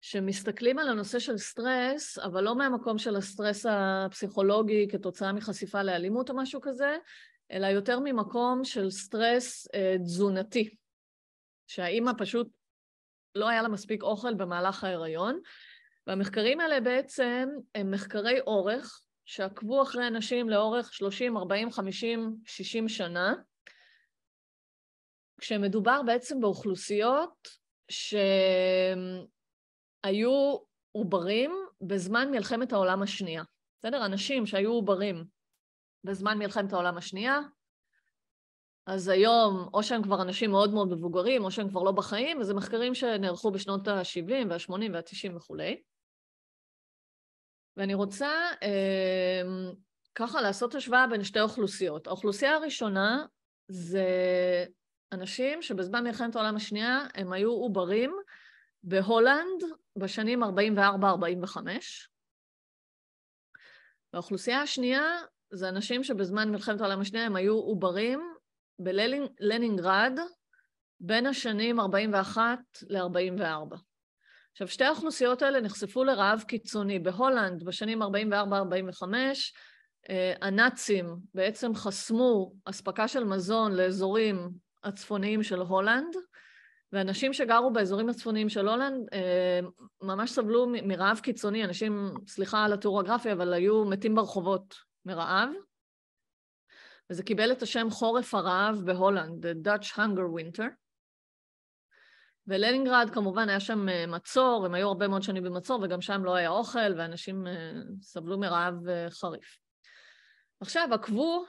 שמסתכלים על הנושא של סטרס, אבל לא מהמקום של הסטרס הפסיכולוגי כתוצאה מחשיפה לאלימות או משהו כזה, אלא יותר ממקום של סטרס אה, תזונתי, שהאימא פשוט לא היה לה מספיק אוכל במהלך ההיריון. והמחקרים האלה בעצם הם מחקרי אורך, שעקבו אחרי אנשים לאורך 30, 40, 50, 60 שנה, כשמדובר בעצם באוכלוסיות שהיו עוברים בזמן מלחמת העולם השנייה. בסדר? אנשים שהיו עוברים בזמן מלחמת העולם השנייה, אז היום, או שהם כבר אנשים מאוד מאוד מבוגרים, או שהם כבר לא בחיים, וזה מחקרים שנערכו בשנות ה-70 וה-80 וה-90 וכולי. ואני רוצה אה, ככה לעשות השוואה בין שתי אוכלוסיות. האוכלוסייה הראשונה זה אנשים שבזמן מלחמת העולם השנייה הם היו עוברים בהולנד בשנים 44-45. והאוכלוסייה השנייה זה אנשים שבזמן מלחמת העולם השנייה הם היו עוברים בלנינגרד בין השנים 41 ל-44. עכשיו, שתי האוכלוסיות האלה נחשפו לרעב קיצוני. בהולנד, בשנים 44-45, אה, הנאצים בעצם חסמו אספקה של מזון לאזורים הצפוניים של הולנד, ואנשים שגרו באזורים הצפוניים של הולנד אה, ממש סבלו מרעב קיצוני. אנשים, סליחה על הטורוגרפיה, אבל היו מתים ברחובות מרעב. וזה קיבל את השם חורף הרעב בהולנד, The Dutch Hunger Winter. ולנינגרד כמובן היה שם אה, מצור, הם היו הרבה מאוד שנים במצור וגם שם לא היה אוכל ואנשים אה, סבלו מרעב אה, חריף. עכשיו עקבו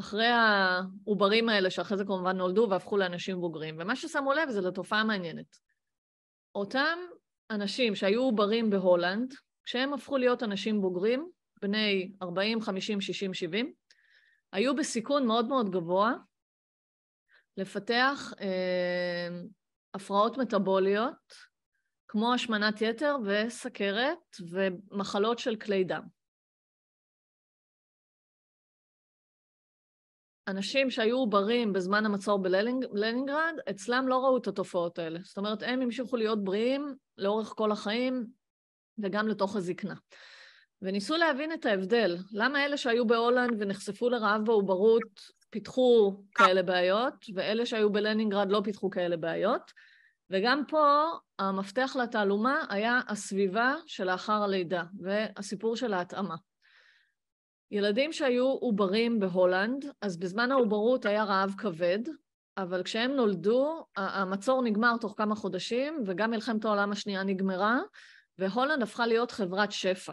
אחרי העוברים האלה שאחרי זה כמובן נולדו והפכו לאנשים בוגרים, ומה ששמו לב זה לתופעה מעניינת. אותם אנשים שהיו עוברים בהולנד, כשהם הפכו להיות אנשים בוגרים, בני 40, 50, 60, 70, היו בסיכון מאוד מאוד גבוה לפתח אה, הפרעות מטבוליות, כמו השמנת יתר וסכרת ומחלות של כלי דם. אנשים שהיו עוברים בזמן המצור בלנינגרד, אצלם לא ראו את התופעות האלה. זאת אומרת, הם המשיכו להיות בריאים לאורך כל החיים וגם לתוך הזקנה. וניסו להבין את ההבדל. למה אלה שהיו בהולנד ונחשפו לרעב בעוברות פיתחו כאלה בעיות, ואלה שהיו בלנינגרד לא פיתחו כאלה בעיות. וגם פה המפתח לתעלומה היה הסביבה שלאחר הלידה, והסיפור של ההתאמה. ילדים שהיו עוברים בהולנד, אז בזמן העוברות היה רעב כבד, אבל כשהם נולדו, המצור נגמר תוך כמה חודשים, וגם מלחמת העולם השנייה נגמרה, והולנד הפכה להיות חברת שפע.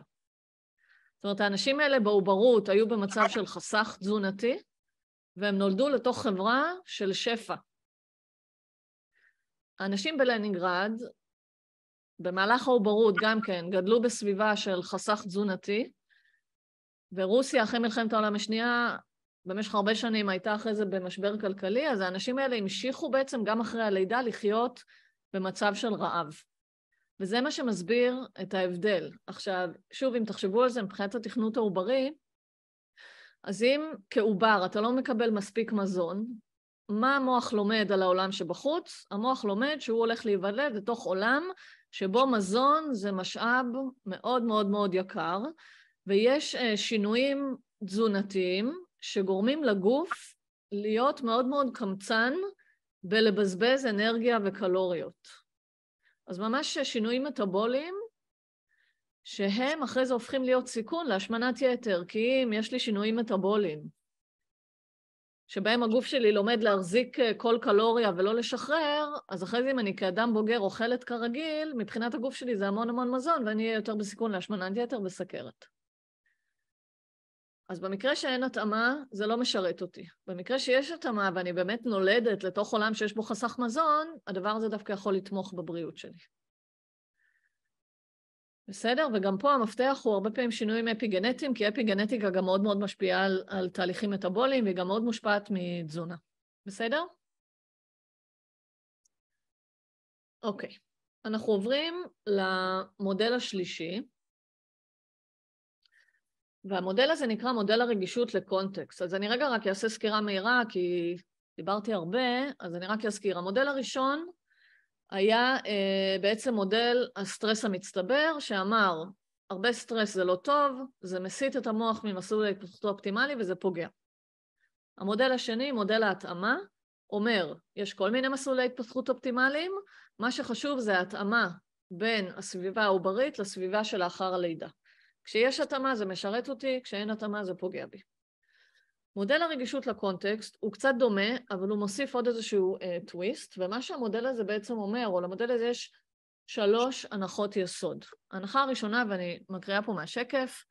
זאת אומרת, האנשים האלה בעוברות היו במצב של חסך תזונתי, והם נולדו לתוך חברה של שפע. האנשים בלנינגרד, במהלך העוברות גם כן, גדלו בסביבה של חסך תזונתי, ורוסיה אחרי מלחמת העולם השנייה, במשך הרבה שנים הייתה אחרי זה במשבר כלכלי, אז האנשים האלה המשיכו בעצם גם אחרי הלידה לחיות במצב של רעב. וזה מה שמסביר את ההבדל. עכשיו, שוב, אם תחשבו על זה מבחינת התכנות העוברי, אז אם כעובר אתה לא מקבל מספיק מזון, מה המוח לומד על העולם שבחוץ? המוח לומד שהוא הולך להיוולד לתוך עולם שבו מזון זה משאב מאוד מאוד מאוד יקר, ויש אה, שינויים תזונתיים שגורמים לגוף להיות מאוד מאוד קמצן ולבזבז אנרגיה וקלוריות. אז ממש שינויים מטאבוליים, שהם אחרי זה הופכים להיות סיכון להשמנת יתר, כי אם יש לי שינויים מטאבוליים, שבהם הגוף שלי לומד להחזיק אה, כל קלוריה ולא לשחרר, אז אחרי זה אם אני כאדם בוגר אוכלת כרגיל, מבחינת הגוף שלי זה המון המון מזון, ואני אהיה יותר בסיכון להשמנת יתר וסכרת. אז במקרה שאין התאמה, זה לא משרת אותי. במקרה שיש התאמה ואני באמת נולדת לתוך עולם שיש בו חסך מזון, הדבר הזה דווקא יכול לתמוך בבריאות שלי. בסדר? וגם פה המפתח הוא הרבה פעמים שינויים אפיגנטיים, כי אפיגנטיקה גם מאוד מאוד משפיעה על, על תהליכים מטאבוליים, והיא גם מאוד מושפעת מתזונה. בסדר? אוקיי. אנחנו עוברים למודל השלישי, והמודל הזה נקרא מודל הרגישות לקונטקסט. אז אני רגע רק אעשה סקירה מהירה, כי דיברתי הרבה, אז אני רק אזכיר. המודל הראשון היה אה, בעצם מודל הסטרס המצטבר, שאמר, הרבה סטרס זה לא טוב, זה מסיט את המוח ממסלול ההתפתחותו האופטימלי וזה פוגע. המודל השני, מודל ההתאמה, אומר, יש כל מיני מסלולי התפתחות אופטימליים, מה שחשוב זה ההתאמה בין הסביבה העוברית לסביבה שלאחר הלידה. כשיש התאמה זה משרת אותי, כשאין התאמה זה פוגע בי. מודל הרגישות לקונטקסט הוא קצת דומה, אבל הוא מוסיף עוד איזשהו אה, טוויסט, ומה שהמודל הזה בעצם אומר, או למודל הזה יש שלוש הנחות יסוד. ההנחה הראשונה, ואני מקריאה פה מהשקף,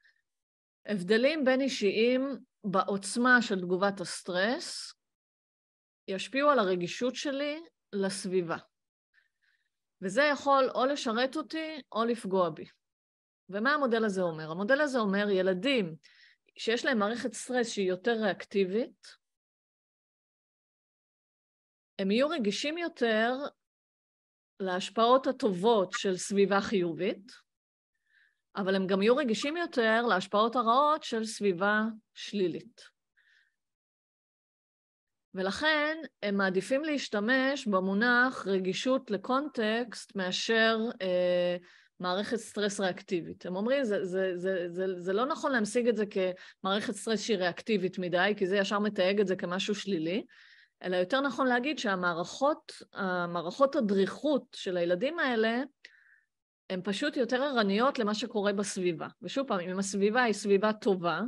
הבדלים בין אישיים בעוצמה של תגובת הסטרס ישפיעו על הרגישות שלי לסביבה. וזה יכול או לשרת אותי או לפגוע בי. ומה המודל הזה אומר? המודל הזה אומר, ילדים שיש להם מערכת סטרס שהיא יותר ריאקטיבית, הם יהיו רגישים יותר להשפעות הטובות של סביבה חיובית, אבל הם גם יהיו רגישים יותר להשפעות הרעות של סביבה שלילית. ולכן הם מעדיפים להשתמש במונח רגישות לקונטקסט מאשר אה, מערכת סטרס ריאקטיבית. הם אומרים, זה, זה, זה, זה, זה לא נכון להמשיג את זה כמערכת סטרס שהיא ריאקטיבית מדי, כי זה ישר מתייג את זה כמשהו שלילי, אלא יותר נכון להגיד שהמערכות, המערכות הדריכות של הילדים האלה, הן פשוט יותר ערניות למה שקורה בסביבה. ושוב פעם, אם הסביבה היא סביבה טובה,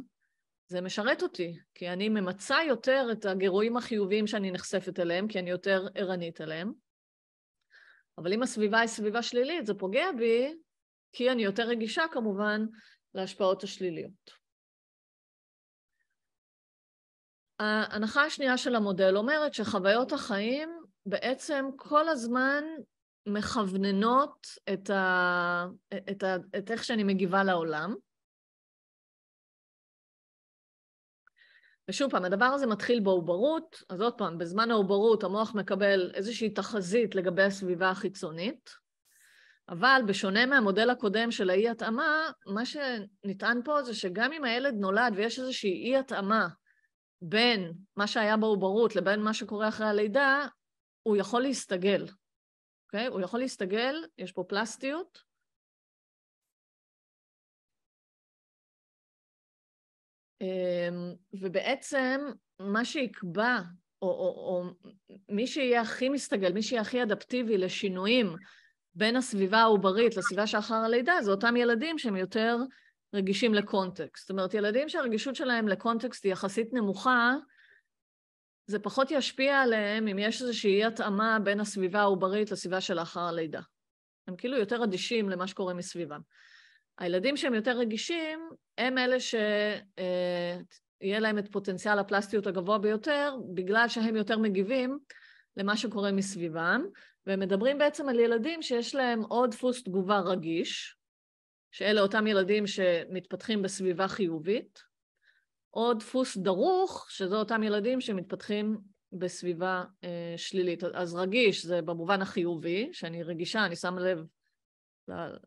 זה משרת אותי, כי אני ממצה יותר את הגירויים החיוביים שאני נחשפת אליהם, כי אני יותר ערנית אליהם. אבל אם הסביבה היא סביבה שלילית, זה פוגע בי, כי אני יותר רגישה כמובן להשפעות השליליות. ההנחה השנייה של המודל אומרת שחוויות החיים בעצם כל הזמן מכווננות את, ה... את, ה... את איך שאני מגיבה לעולם, ושוב פעם, הדבר הזה מתחיל בעוברות, אז עוד פעם, בזמן העוברות המוח מקבל איזושהי תחזית לגבי הסביבה החיצונית, אבל בשונה מהמודל הקודם של האי-התאמה, מה שנטען פה זה שגם אם הילד נולד ויש איזושהי אי-התאמה בין מה שהיה בעוברות לבין מה שקורה אחרי הלידה, הוא יכול להסתגל, אוקיי? Okay? הוא יכול להסתגל, יש פה פלסטיות, אמ, ובעצם מה שיקבע, או, או, או מי שיהיה הכי מסתגל, מי שיהיה הכי אדפטיבי לשינויים בין הסביבה העוברית לסביבה שאחר הלידה, זה אותם ילדים שהם יותר רגישים לקונטקסט. זאת אומרת, ילדים שהרגישות שלהם לקונטקסט היא יחסית נמוכה, זה פחות ישפיע עליהם אם יש איזושהי התאמה בין הסביבה העוברית לסביבה שלאחר הלידה. הם כאילו יותר אדישים למה שקורה מסביבם. הילדים שהם יותר רגישים, הם אלה שיהיה אה, להם את פוטנציאל הפלסטיות הגבוה ביותר, בגלל שהם יותר מגיבים למה שקורה מסביבם, והם מדברים בעצם על ילדים שיש להם עוד דפוס תגובה רגיש, שאלה אותם ילדים שמתפתחים בסביבה חיובית, או דפוס דרוך, שזה אותם ילדים שמתפתחים בסביבה אה, שלילית. אז רגיש זה במובן החיובי, שאני רגישה, אני שמה לב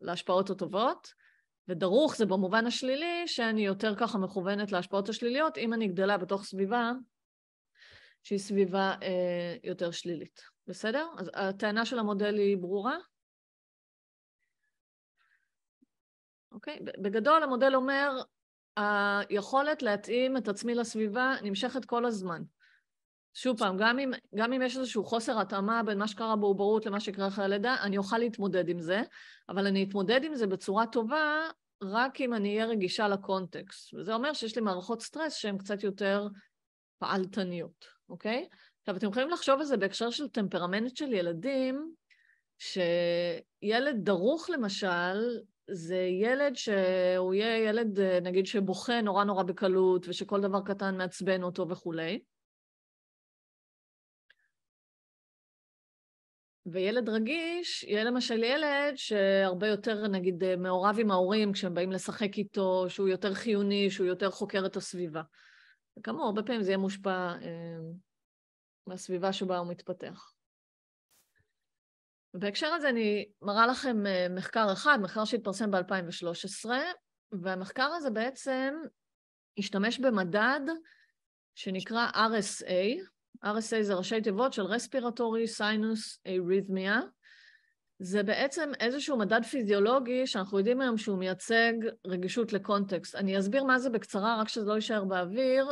להשפעות הטובות. ודרוך זה במובן השלילי, שאני יותר ככה מכוונת להשפעות השליליות, אם אני גדלה בתוך סביבה שהיא סביבה אה, יותר שלילית. בסדר? אז הטענה של המודל היא ברורה? אוקיי? בגדול המודל אומר, היכולת להתאים את עצמי לסביבה נמשכת כל הזמן. שוב פעם, גם אם, גם אם יש איזשהו חוסר התאמה בין מה שקרה בעוברות למה שקרה אחרי הלידה, אני אוכל להתמודד עם זה, אבל אני אתמודד עם זה בצורה טובה רק אם אני אהיה רגישה לקונטקסט. וזה אומר שיש לי מערכות סטרס שהן קצת יותר פעלתניות, אוקיי? עכשיו, אתם יכולים לחשוב על זה בהקשר של טמפרמנט של ילדים, שילד דרוך למשל, זה ילד שהוא יהיה ילד, אה, נגיד, שבוכה נורא נורא בקלות, ושכל דבר קטן מעצבן אותו וכולי. וילד רגיש, יהיה למשל ילד שהרבה יותר, נגיד, אה, מעורב עם ההורים כשהם באים לשחק איתו, שהוא יותר חיוני, שהוא יותר חוקר את הסביבה. וכאמור, הרבה פעמים זה יהיה מושפע אה, מהסביבה שבה הוא מתפתח. בהקשר הזה אני מראה לכם אה, מחקר אחד, מחקר שהתפרסם ב-2013, והמחקר הזה בעצם השתמש במדד שנקרא RSA, RSA זה ראשי תיבות של Respiratory Sinus Arrhythmia. זה בעצם איזשהו מדד פיזיולוגי שאנחנו יודעים היום שהוא מייצג רגישות לקונטקסט. אני אסביר מה זה בקצרה, רק שזה לא יישאר באוויר.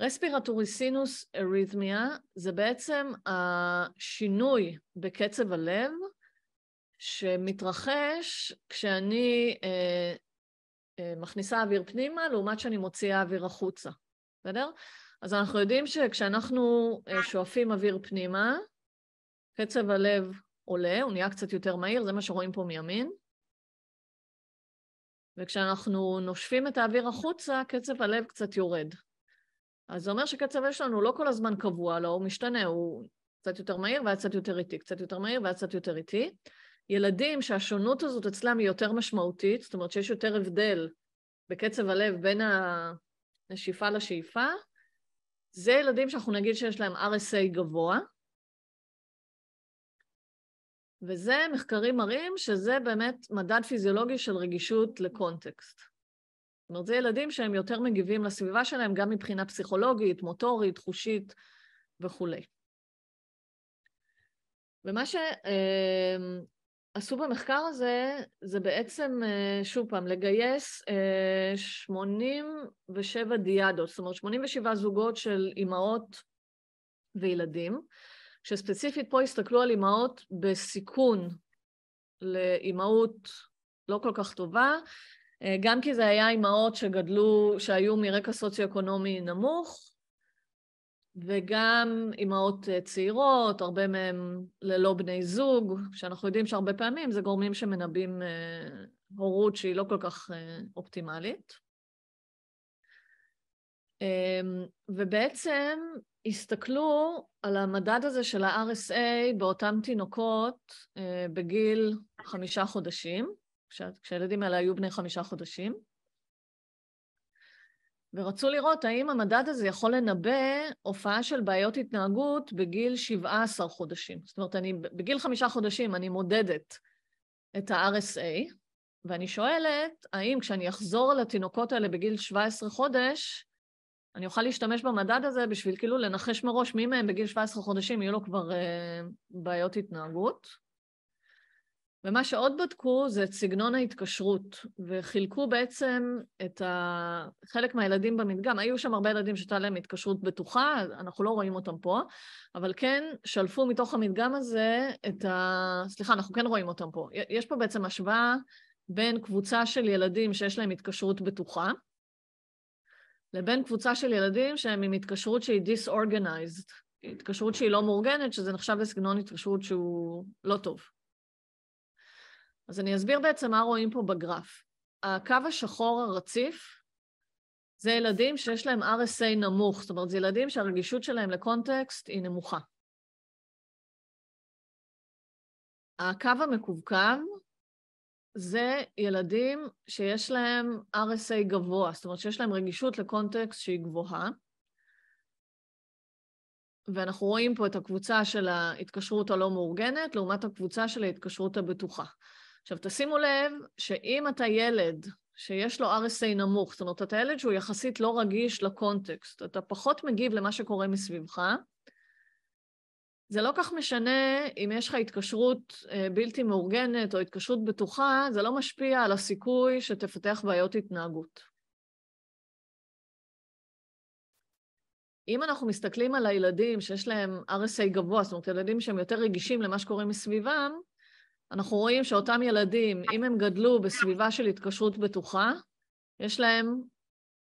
רספירטורי סינוס אריתמיה זה בעצם השינוי בקצב הלב שמתרחש כשאני אה, אה, מכניסה אוויר פנימה לעומת שאני מוציאה אוויר החוצה, בסדר? אז אנחנו יודעים שכשאנחנו אה, שואפים אוויר פנימה, קצב הלב עולה, הוא נהיה קצת יותר מהיר, זה מה שרואים פה מימין. וכשאנחנו נושפים את האוויר החוצה, קצב הלב קצת יורד. אז זה אומר שקצב הלב שלנו לא כל הזמן קבוע, לא, הוא משתנה, הוא קצת יותר מהיר והיה קצת יותר איטי, קצת יותר מהיר והיה קצת יותר איטי. ילדים שהשונות הזאת אצלם היא יותר משמעותית, זאת אומרת שיש יותר הבדל בקצב הלב בין הנשיפה לשאיפה, זה ילדים שאנחנו נגיד שיש להם RSA גבוה, וזה מחקרים מראים שזה באמת מדד פיזיולוגי של רגישות לקונטקסט. זאת אומרת, זה ילדים שהם יותר מגיבים לסביבה שלהם, גם מבחינה פסיכולוגית, מוטורית, חושית וכולי. ומה ש... אה, עשו במחקר הזה, זה בעצם, אה, שוב פעם, לגייס 87 אה, דיאדות, זאת אומרת 87 זוגות של אימהות וילדים, שספציפית פה הסתכלו על אימהות בסיכון לאימהות לא כל כך טובה, אה, גם כי זה היה אימהות שגדלו, שהיו מרקע סוציו-אקונומי נמוך, וגם אימהות אה, צעירות, הרבה מהן ללא בני זוג, שאנחנו יודעים שהרבה פעמים זה גורמים שמנבאים אה, הורות שהיא לא כל כך אה, אופטימלית. אמ, ובעצם הסתכלו על המדד הזה של ה-RSA באותם תינוקות בגיל חמישה חודשים, כשהילדים האלה היו בני חמישה חודשים, ורצו לראות האם המדד הזה יכול לנבא הופעה של בעיות התנהגות בגיל 17 חודשים. זאת אומרת, אני, בגיל חמישה חודשים אני מודדת את ה-RSA, ואני שואלת, האם כשאני אחזור לתינוקות האלה בגיל 17 חודש, אני אוכל להשתמש במדד הזה בשביל כאילו לנחש מראש מי מהם בגיל 17 חודשים יהיו לו כבר אה, בעיות התנהגות. ומה שעוד בדקו זה את סגנון ההתקשרות, וחילקו בעצם את ה... חלק מהילדים במדגם, היו שם הרבה ילדים שהייתה להם התקשרות בטוחה, אנחנו לא רואים אותם פה, אבל כן שלפו מתוך המדגם הזה את ה... סליחה, אנחנו כן רואים אותם פה. יש פה בעצם השוואה בין קבוצה של ילדים שיש להם התקשרות בטוחה, לבין קבוצה של ילדים שהם עם התקשרות שהיא disorganized, התקשרות שהיא לא מאורגנת, שזה נחשב לסגנון התקשרות שהוא לא טוב. אז אני אסביר בעצם מה רואים פה בגרף. הקו השחור הרציף זה ילדים שיש להם RSA נמוך, זאת אומרת, זה ילדים שהרגישות שלהם לקונטקסט היא נמוכה. הקו המקווקו זה ילדים שיש להם RSA גבוה, זאת אומרת שיש להם רגישות לקונטקסט שהיא גבוהה. ואנחנו רואים פה את הקבוצה של ההתקשרות הלא מאורגנת לעומת הקבוצה של ההתקשרות הבטוחה. עכשיו, תשימו לב שאם אתה ילד שיש לו RSA נמוך, זאת אומרת, אתה ילד שהוא יחסית לא רגיש לקונטקסט, אתה פחות מגיב למה שקורה מסביבך, זה לא כך משנה אם יש לך התקשרות אה, בלתי מאורגנת או התקשרות בטוחה, זה לא משפיע על הסיכוי שתפתח בעיות התנהגות. אם אנחנו מסתכלים על הילדים שיש להם RSA גבוה, זאת אומרת, ילדים שהם יותר רגישים למה שקורה מסביבם, אנחנו רואים שאותם ילדים, אם הם גדלו בסביבה של התקשרות בטוחה, יש להם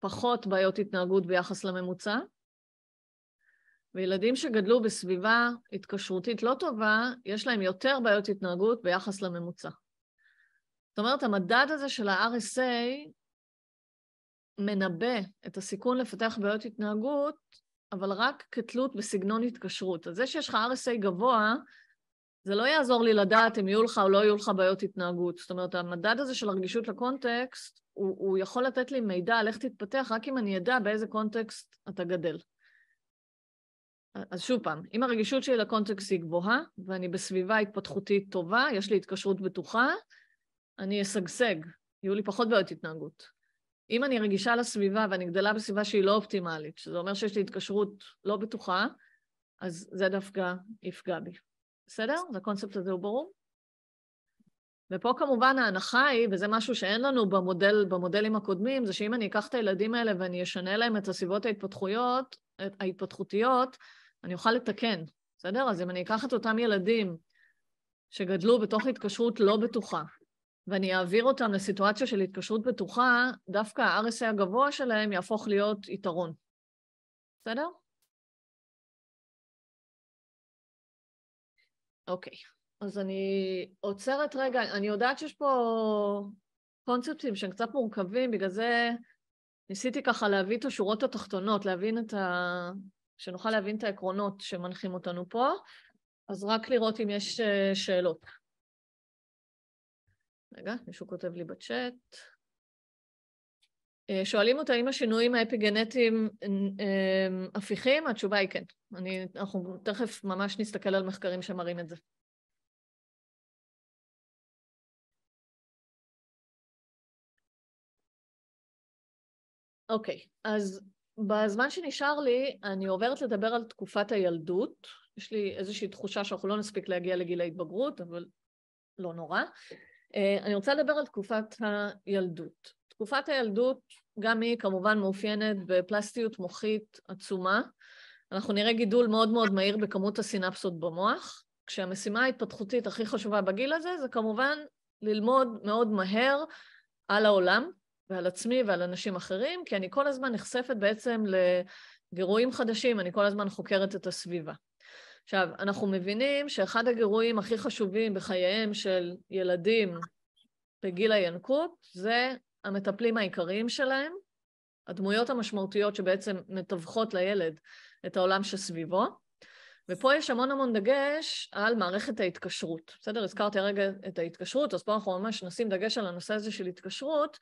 פחות בעיות התנהגות ביחס לממוצע, וילדים שגדלו בסביבה התקשרותית לא טובה, יש להם יותר בעיות התנהגות ביחס לממוצע. זאת אומרת, המדד הזה של ה-RSA מנבא את הסיכון לפתח בעיות התנהגות, אבל רק כתלות בסגנון התקשרות. אז זה שיש לך RSA גבוה, זה לא יעזור לי לדעת אם יהיו לך או לא יהיו לך בעיות התנהגות. זאת אומרת, המדד הזה של הרגישות לקונטקסט, הוא, הוא יכול לתת לי מידע על איך תתפתח רק אם אני אדע באיזה קונטקסט אתה גדל. אז שוב פעם, אם הרגישות שלי לקונטקסט היא גבוהה, ואני בסביבה התפתחותית טובה, יש לי התקשרות בטוחה, אני אשגשג, יהיו לי פחות בעיות התנהגות. אם אני רגישה לסביבה ואני גדלה בסביבה שהיא לא אופטימלית, שזה אומר שיש לי התקשרות לא בטוחה, אז זה דווקא יפגע בי. בסדר? אז הקונספט הזה הוא ברור. ופה כמובן ההנחה היא, וזה משהו שאין לנו במודל, במודלים הקודמים, זה שאם אני אקח את הילדים האלה ואני אשנה להם את הסביבות ההתפתחויות, ההתפתחותיות, אני אוכל לתקן, בסדר? אז אם אני אקח את אותם ילדים שגדלו בתוך התקשרות לא בטוחה, ואני אעביר אותם לסיטואציה של התקשרות בטוחה, דווקא ה-RSA הגבוה שלהם יהפוך להיות יתרון. בסדר? אוקיי, אז אני עוצרת רגע, אני יודעת שיש פה קונספטים שהם קצת מורכבים, בגלל זה ניסיתי ככה להביא את השורות התחתונות, להבין את ה... שנוכל להבין את העקרונות שמנחים אותנו פה, אז רק לראות אם יש אה, שאלות. רגע, מישהו כותב לי בצ'אט. אה, שואלים אותה אם השינויים האפיגנטיים הפיכים, התשובה היא כן. אני, אנחנו תכף ממש נסתכל על מחקרים שמראים את זה. אוקיי, okay, אז בזמן שנשאר לי, אני עוברת לדבר על תקופת הילדות. יש לי איזושהי תחושה שאנחנו לא נספיק להגיע לגיל ההתבגרות, אבל לא נורא. אה, אני רוצה לדבר על תקופת הילדות. תקופת הילדות, גם היא כמובן מאופיינת בפלסטיות מוחית עצומה. אנחנו נראה גידול מאוד מאוד מהיר בכמות הסינפסות במוח, כשהמשימה ההתפתחותית הכי חשובה בגיל הזה זה כמובן ללמוד מאוד מהר על העולם ועל עצמי ועל אנשים אחרים, כי אני כל הזמן נחשפת בעצם לגירויים חדשים, אני כל הזמן חוקרת את הסביבה. עכשיו, אנחנו מבינים שאחד הגירויים הכי חשובים בחייהם של ילדים בגיל הינקות זה המטפלים העיקריים שלהם, הדמויות המשמעותיות שבעצם מתווכות לילד את העולם שסביבו. ופה יש המון המון דגש על מערכת ההתקשרות. בסדר? הזכרתי הרגע את ההתקשרות, אז פה אנחנו ממש נשים דגש על הנושא הזה של התקשרות,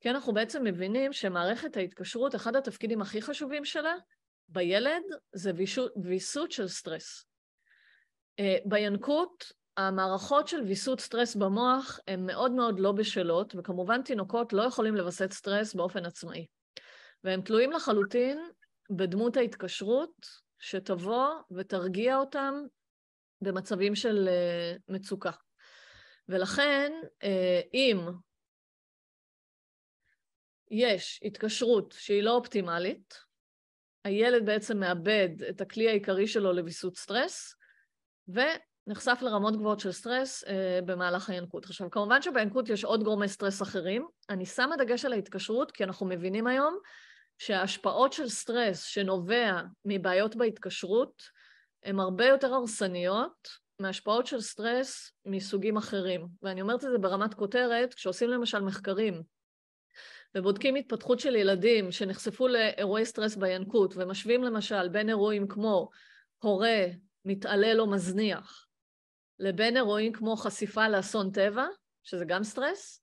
כי אנחנו בעצם מבינים שמערכת ההתקשרות, אחד התפקידים הכי חשובים שלה בילד זה ויסות של סטרס. אה, בינקות המערכות של ויסות סטרס במוח הן מאוד מאוד לא בשלות, וכמובן תינוקות לא יכולים לווסת סטרס באופן עצמאי. והם תלויים לחלוטין בדמות ההתקשרות שתבוא ותרגיע אותם במצבים של אה, מצוקה. ולכן, אה, אם יש התקשרות שהיא לא אופטימלית, הילד בעצם מאבד את הכלי העיקרי שלו לוויסות סטרס, ו... נחשף לרמות גבוהות של סטרס אה, במהלך הינקות. עכשיו, כמובן שבינקות יש עוד גורמי סטרס אחרים. אני שמה דגש על ההתקשרות, כי אנחנו מבינים היום שההשפעות של סטרס שנובע מבעיות בהתקשרות הן הרבה יותר הרסניות מהשפעות של סטרס מסוגים אחרים. ואני אומרת את זה ברמת כותרת, כשעושים למשל מחקרים ובודקים התפתחות של ילדים שנחשפו לאירועי סטרס בינקות ומשווים למשל בין אירועים כמו הורה מתעלל או מזניח לבין אירועים כמו חשיפה לאסון טבע, שזה גם סטרס,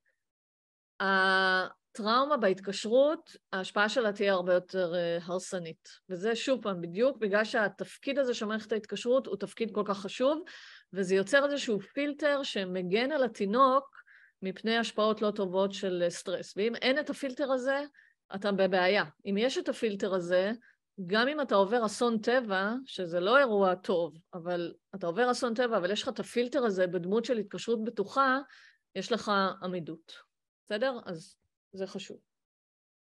הטראומה בהתקשרות, ההשפעה שלה תהיה הרבה יותר אה, הרסנית. וזה שוב פעם, בדיוק בגלל שהתפקיד הזה של מערכת ההתקשרות הוא תפקיד כל כך חשוב, וזה יוצר איזשהו פילטר שמגן על התינוק מפני השפעות לא טובות של אה, סטרס. ואם אין את הפילטר הזה, אתה בבעיה. אם יש את הפילטר הזה, גם אם אתה עובר אסון טבע, שזה לא אירוע טוב, אבל אתה עובר אסון טבע, אבל יש לך את הפילטר הזה בדמות של התקשרות בטוחה, יש לך עמידות. בסדר? אז זה חשוב.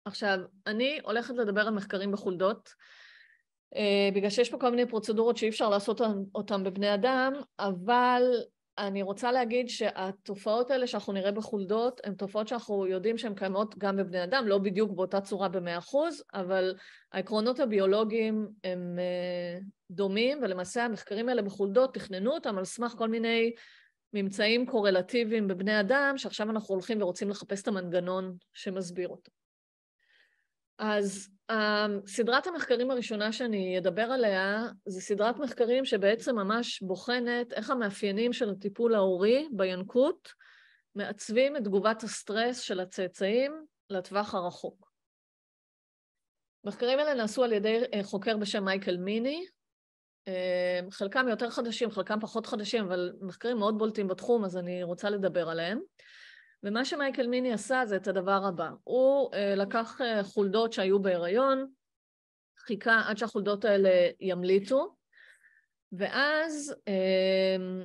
עכשיו, אני הולכת לדבר על מחקרים בחולדות, אה, בגלל שיש פה כל מיני פרוצדורות שאי אפשר לעשות אותן בבני אדם, אבל אני רוצה להגיד שהתופעות האלה שאנחנו נראה בחולדות, הן תופעות שאנחנו יודעים שהן קיימות גם בבני אדם, לא בדיוק באותה צורה במאה אחוז, אבל העקרונות הביולוגיים הם אה, דומים, ולמעשה המחקרים האלה בחולדות, תכננו אותם על סמך כל מיני ממצאים קורלטיביים בבני אדם, שעכשיו אנחנו הולכים ורוצים לחפש את המנגנון שמסביר אותו. אז אמ, סדרת המחקרים הראשונה שאני אדבר עליה, זה סדרת מחקרים שבעצם ממש בוחנת איך המאפיינים של הטיפול ההורי בינקות מעצבים את תגובת הסטרס של הצאצאים לטווח הרחוק. מחקרים אלה נעשו על ידי אה, חוקר בשם מייקל מיני, אמ, חלקם יותר חדשים, חלקם פחות חדשים, אבל מחקרים מאוד בולטים בתחום, אז אני רוצה לדבר עליהם. ומה שמייקל מיני עשה זה את הדבר הבא. הוא אה, לקח אה, חולדות שהיו בהיריון, חיכה עד שהחולדות האלה ימליטו, ואז אמ,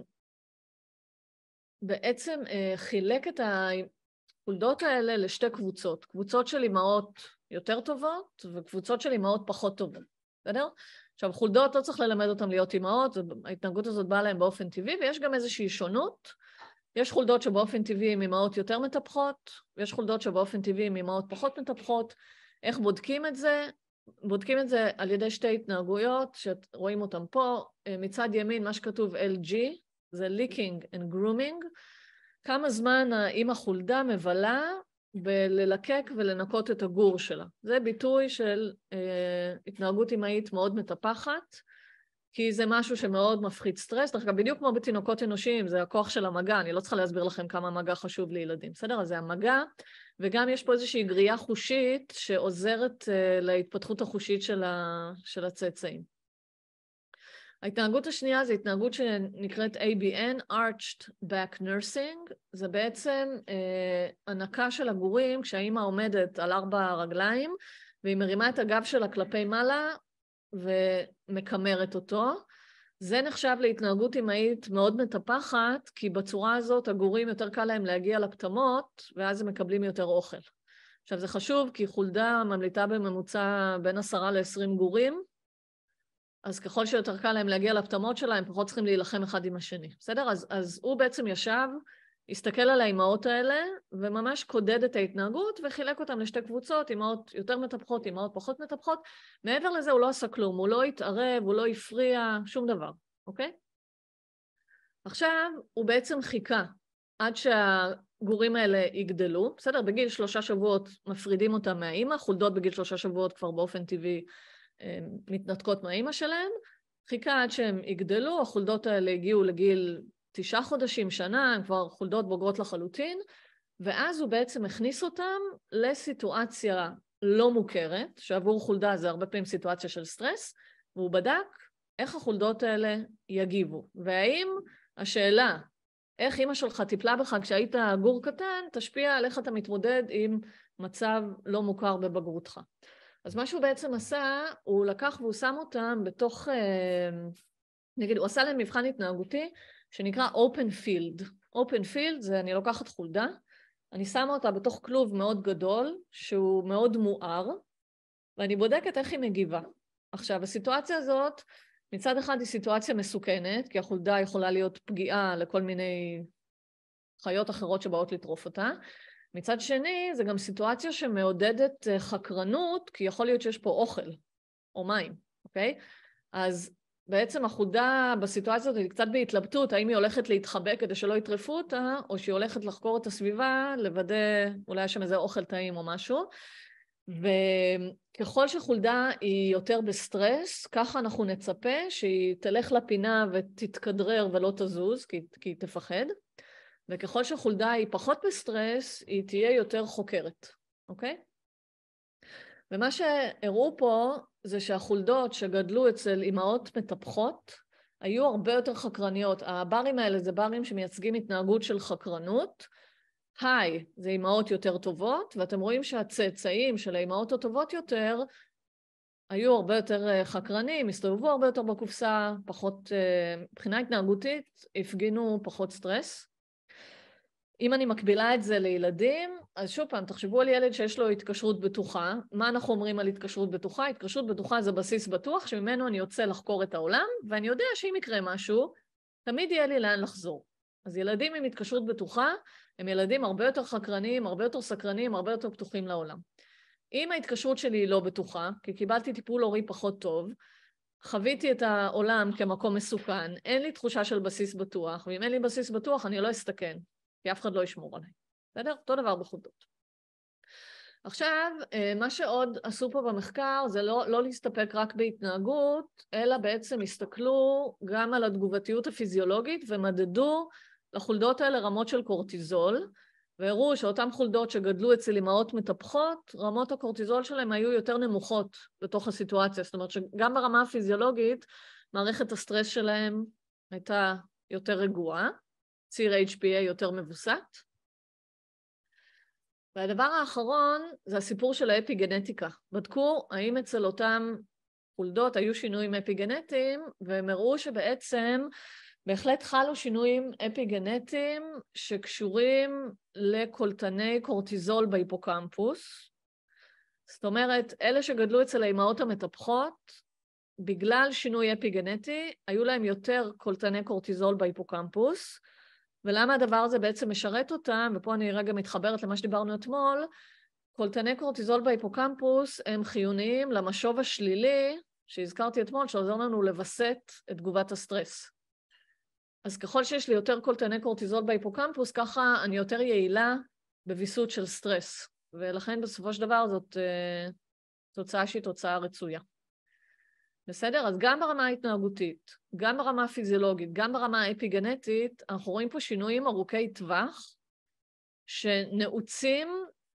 בעצם אה, חילק את החולדות האלה לשתי קבוצות, קבוצות של אימהות יותר טובות וקבוצות של אימהות פחות טובות, בסדר? עכשיו, חולדות לא צריך ללמד אותן להיות אימהות, ההתנהגות הזאת באה להן באופן טבעי, ויש גם איזושהי שונות. יש חולדות שבאופן טבעי הן אימהות יותר מטפחות, ויש חולדות שבאופן טבעי הן אימהות פחות מטפחות. איך בודקים את זה? בודקים את זה על ידי שתי התנהגויות שרואים אותן פה. אה, מצד ימין מה שכתוב LG, זה ליקינג and grooming. כמה זמן האימא חולדה מבלה בללקק ולנקות את הגור שלה. זה ביטוי של אה, התנהגות אימהית מאוד מטפחת. כי זה משהו שמאוד מפחית סטרס, דרך אגב, בדיוק כמו בתינוקות אנושיים, זה הכוח של המגע, אני לא צריכה להסביר לכם כמה המגע חשוב לילדים, בסדר? אז זה המגע, וגם יש פה איזושהי גריעה חושית שעוזרת uh, להתפתחות החושית של, ה... של הצאצאים. ההתנהגות השנייה זו התנהגות שנקראת ABN, Arched Back Nursing, זה בעצם uh, הנקה של הגורים כשהאימא עומדת על ארבע הרגליים, והיא מרימה את הגב שלה כלפי מעלה, ומקמרת אותו. זה נחשב להתנהגות אמהית מאוד מטפחת, כי בצורה הזאת הגורים יותר קל להם להגיע לפטמות, ואז הם מקבלים יותר אוכל. עכשיו זה חשוב כי חולדה ממליטה בממוצע בין עשרה לעשרים גורים, אז ככל שיותר קל להם להגיע לפטמות שלהם, פחות צריכים להילחם אחד עם השני, בסדר? אז, אז הוא בעצם ישב הסתכל על האימהות האלה, וממש קודד את ההתנהגות, וחילק אותן לשתי קבוצות, אימהות יותר מטפחות, אימהות פחות מטפחות. מעבר לזה הוא לא עשה כלום, הוא לא התערב, הוא לא הפריע, שום דבר, אוקיי? עכשיו, הוא בעצם חיכה עד שהגורים האלה יגדלו, בסדר? בגיל שלושה שבועות מפרידים אותם מהאימא, חולדות בגיל שלושה שבועות כבר באופן טבעי אה, מתנתקות מהאימא שלהם, חיכה עד שהם יגדלו, החולדות האלה הגיעו לגיל תשעה חודשים, שנה, הן כבר חולדות בוגרות לחלוטין, ואז הוא בעצם הכניס אותן לסיטואציה לא מוכרת, שעבור חולדה זה הרבה פעמים סיטואציה של סטרס, והוא בדק איך החולדות האלה יגיבו. והאם השאלה איך אימא שלך טיפלה בך כשהיית גור קטן, תשפיע על איך אתה מתמודד עם מצב לא מוכר בבגרותך. אז מה שהוא בעצם עשה, הוא לקח והוא שם אותם בתוך, אה, נגיד, הוא עשה להם מבחן התנהגותי שנקרא open field. open field זה אני לוקחת חולדה, אני שמה אותה בתוך כלוב מאוד גדול, שהוא מאוד מואר, ואני בודקת איך היא מגיבה. עכשיו, הסיטואציה הזאת, מצד אחד היא סיטואציה מסוכנת, כי החולדה יכולה להיות פגיעה לכל מיני חיות אחרות שבאות לטרוף אותה. מצד שני, זו גם סיטואציה שמעודדת אה, חקרנות, כי יכול להיות שיש פה אוכל או מים, אוקיי? אז בעצם אחודה בסיטואציה הזאת היא קצת בהתלבטות, האם היא הולכת להתחבא כדי שלא יטרפו אותה, או שהיא הולכת לחקור את הסביבה, לוודא אולי יש שם איזה אוכל טעים או משהו. וככל שחולדה היא יותר בסטרס, ככה אנחנו נצפה שהיא תלך לפינה ותתכדרר ולא תזוז, כי, כי היא תפחד. וככל שחולדה היא פחות בסטרס, היא תהיה יותר חוקרת, אוקיי? ומה שהראו פה זה שהחולדות שגדלו אצל אימהות מטפחות היו הרבה יותר חקרניות. הברים האלה זה ברים שמייצגים התנהגות של חקרנות. היי, זה אימהות יותר טובות, ואתם רואים שהצאצאים של האימהות הטובות יותר היו הרבה יותר אה, חקרנים, הסתובבו הרבה יותר בקופסה, פחות, אה, מבחינה התנהגותית, הפגינו פחות סטרס. אם אני מקבילה את זה לילדים, אז שוב פעם, תחשבו על ילד שיש לו התקשרות בטוחה. מה אנחנו אומרים על התקשרות בטוחה? התקשרות בטוחה זה בסיס בטוח שממנו אני יוצא לחקור את העולם, ואני יודע שאם יקרה משהו, תמיד יהיה לי לאן לחזור. אז ילדים עם התקשרות בטוחה הם ילדים הרבה יותר חקרנים, הרבה יותר סקרנים, הרבה יותר פתוחים לעולם. אם ההתקשרות שלי היא לא בטוחה, כי קיבלתי טיפול הורי פחות טוב, חוויתי את העולם כמקום מסוכן, אין לי תחושה של בסיס בטוח, ואם אין לי בסיס בטוח אני לא אסתכן, כי אף אחד לא ישמור עליי. בסדר? אותו דבר בחולדות. עכשיו, אה, מה שעוד עשו פה במחקר זה לא, לא להסתפק רק בהתנהגות, אלא בעצם הסתכלו גם על התגובתיות הפיזיולוגית ומדדו לחולדות האלה רמות של קורטיזול, והראו שאותן חולדות שגדלו אצל אמהות מטפחות, רמות הקורטיזול שלהן היו יותר נמוכות בתוך הסיטואציה. זאת אומרת שגם ברמה הפיזיולוגית, מערכת הסטרס שלהן הייתה יותר רגועה. ציר HPA יותר מבוסת. והדבר האחרון זה הסיפור של האפי גנטיקה. בדקו האם אצל אותם חולדות היו שינויים אפי גנטיים, והם הראו שבעצם בהחלט חלו שינויים אפי גנטיים שקשורים לקולטני קורטיזול בהיפוקמפוס. זאת אומרת, אלה שגדלו אצל האימהות המטפחות, בגלל שינוי אפי גנטי, היו להם יותר קולטני קורטיזול בהיפוקמפוס, ולמה הדבר הזה בעצם משרת אותם, ופה אני רגע מתחברת למה שדיברנו אתמול, קולטני קורטיזול בהיפוקמפוס הם חיוניים למשוב השלילי שהזכרתי אתמול, שעוזר לנו לווסת את תגובת הסטרס. אז ככל שיש לי יותר קולטני קורטיזול בהיפוקמפוס, ככה אני יותר יעילה בוויסות של סטרס. ולכן בסופו של דבר זאת uh, תוצאה שהיא תוצאה רצויה. בסדר? אז גם ברמה ההתנהגותית, גם ברמה הפיזיולוגית, גם ברמה האפיגנטית, אנחנו רואים פה שינויים ארוכי טווח שנעוצים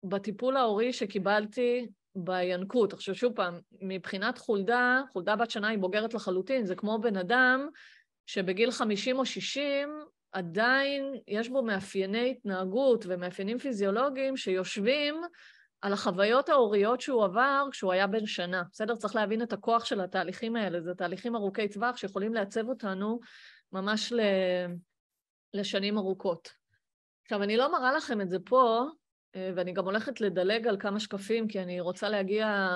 בטיפול ההורי שקיבלתי בינקות. עכשיו שוב פעם, מבחינת חולדה, חולדה בת שנה היא בוגרת לחלוטין, זה כמו בן אדם שבגיל 50 או 60 עדיין יש בו מאפייני התנהגות ומאפיינים פיזיולוגיים שיושבים על החוויות ההוריות שהוא עבר כשהוא היה בן שנה. בסדר? צריך להבין את הכוח של התהליכים האלה. זה תהליכים ארוכי טווח שיכולים לעצב אותנו ממש ל... לשנים ארוכות. עכשיו, אני לא מראה לכם את זה פה, אה, ואני גם הולכת לדלג על כמה שקפים, כי אני רוצה להגיע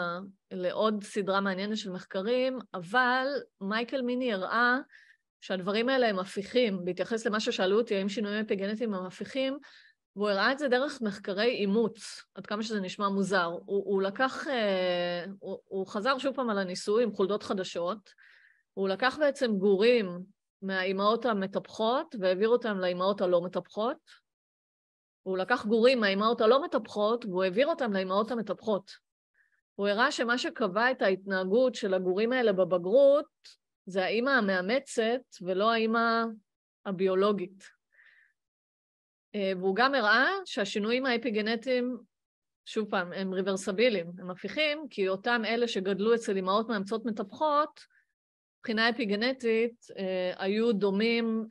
לעוד סדרה מעניינת של מחקרים, אבל מייקל מיני הראה שהדברים האלה הם הפיכים. בהתייחס למה ששאלו אותי, האם שינויים אפיגנטיים הם הפיכים, והוא הראה את זה דרך מחקרי אימוץ, עד כמה שזה נשמע מוזר. הוא, הוא לקח, אה, הוא, הוא חזר שוב פעם על הניסוי עם חולדות חדשות, הוא לקח בעצם גורים מהאימהות המטפחות והעביר אותם לאימהות הלא מטפחות. הוא לקח גורים מהאימהות הלא מטפחות והוא העביר אותם לאימהות המטפחות. הוא הראה שמה שקבע את ההתנהגות של הגורים האלה בבגרות זה האימא המאמצת ולא האימא הביולוגית. אה, והוא גם הראה שהשינויים האפיגנטיים, שוב פעם, הם ריברסבילים, הם הפיכים, כי אותם אלה שגדלו אצל אמהות מאמצות מטפחות, מבחינה אפיגנטית אה, היו דומים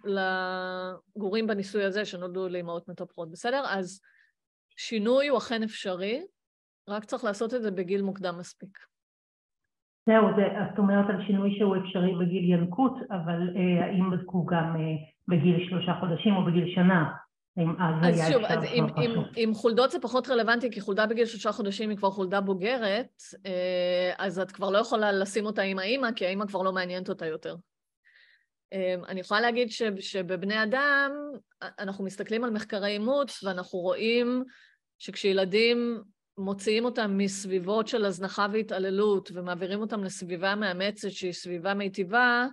לגורים בניסוי הזה שנולדו לאמהות מטפחות, בסדר? אז שינוי הוא אכן אפשרי, רק צריך לעשות את זה בגיל מוקדם מספיק. זהו, זה, את אומרת על שינוי שהוא אפשרי בגיל ינקות, אבל אה, האם בדקו גם אה, בגיל שלושה חודשים או בגיל שנה? אז, שוב, אז אם, אם, אם חולדות זה פחות רלוונטי, כי חולדה בגיל שלושה חודשים היא כבר חולדה בוגרת, אה, אז את כבר לא יכולה לשים אותה עם האימא, כי האימא כבר לא מעניינת אותה יותר. אה, אני יכולה להגיד ש, שבבני אדם, אה, אנחנו מסתכלים על מחקרי אימוץ, ואנחנו רואים שכשילדים מוציאים אותם מסביבות של הזנחה והתעללות, ומעבירים אותם לסביבה מאמצת שהיא סביבה מיטיבה,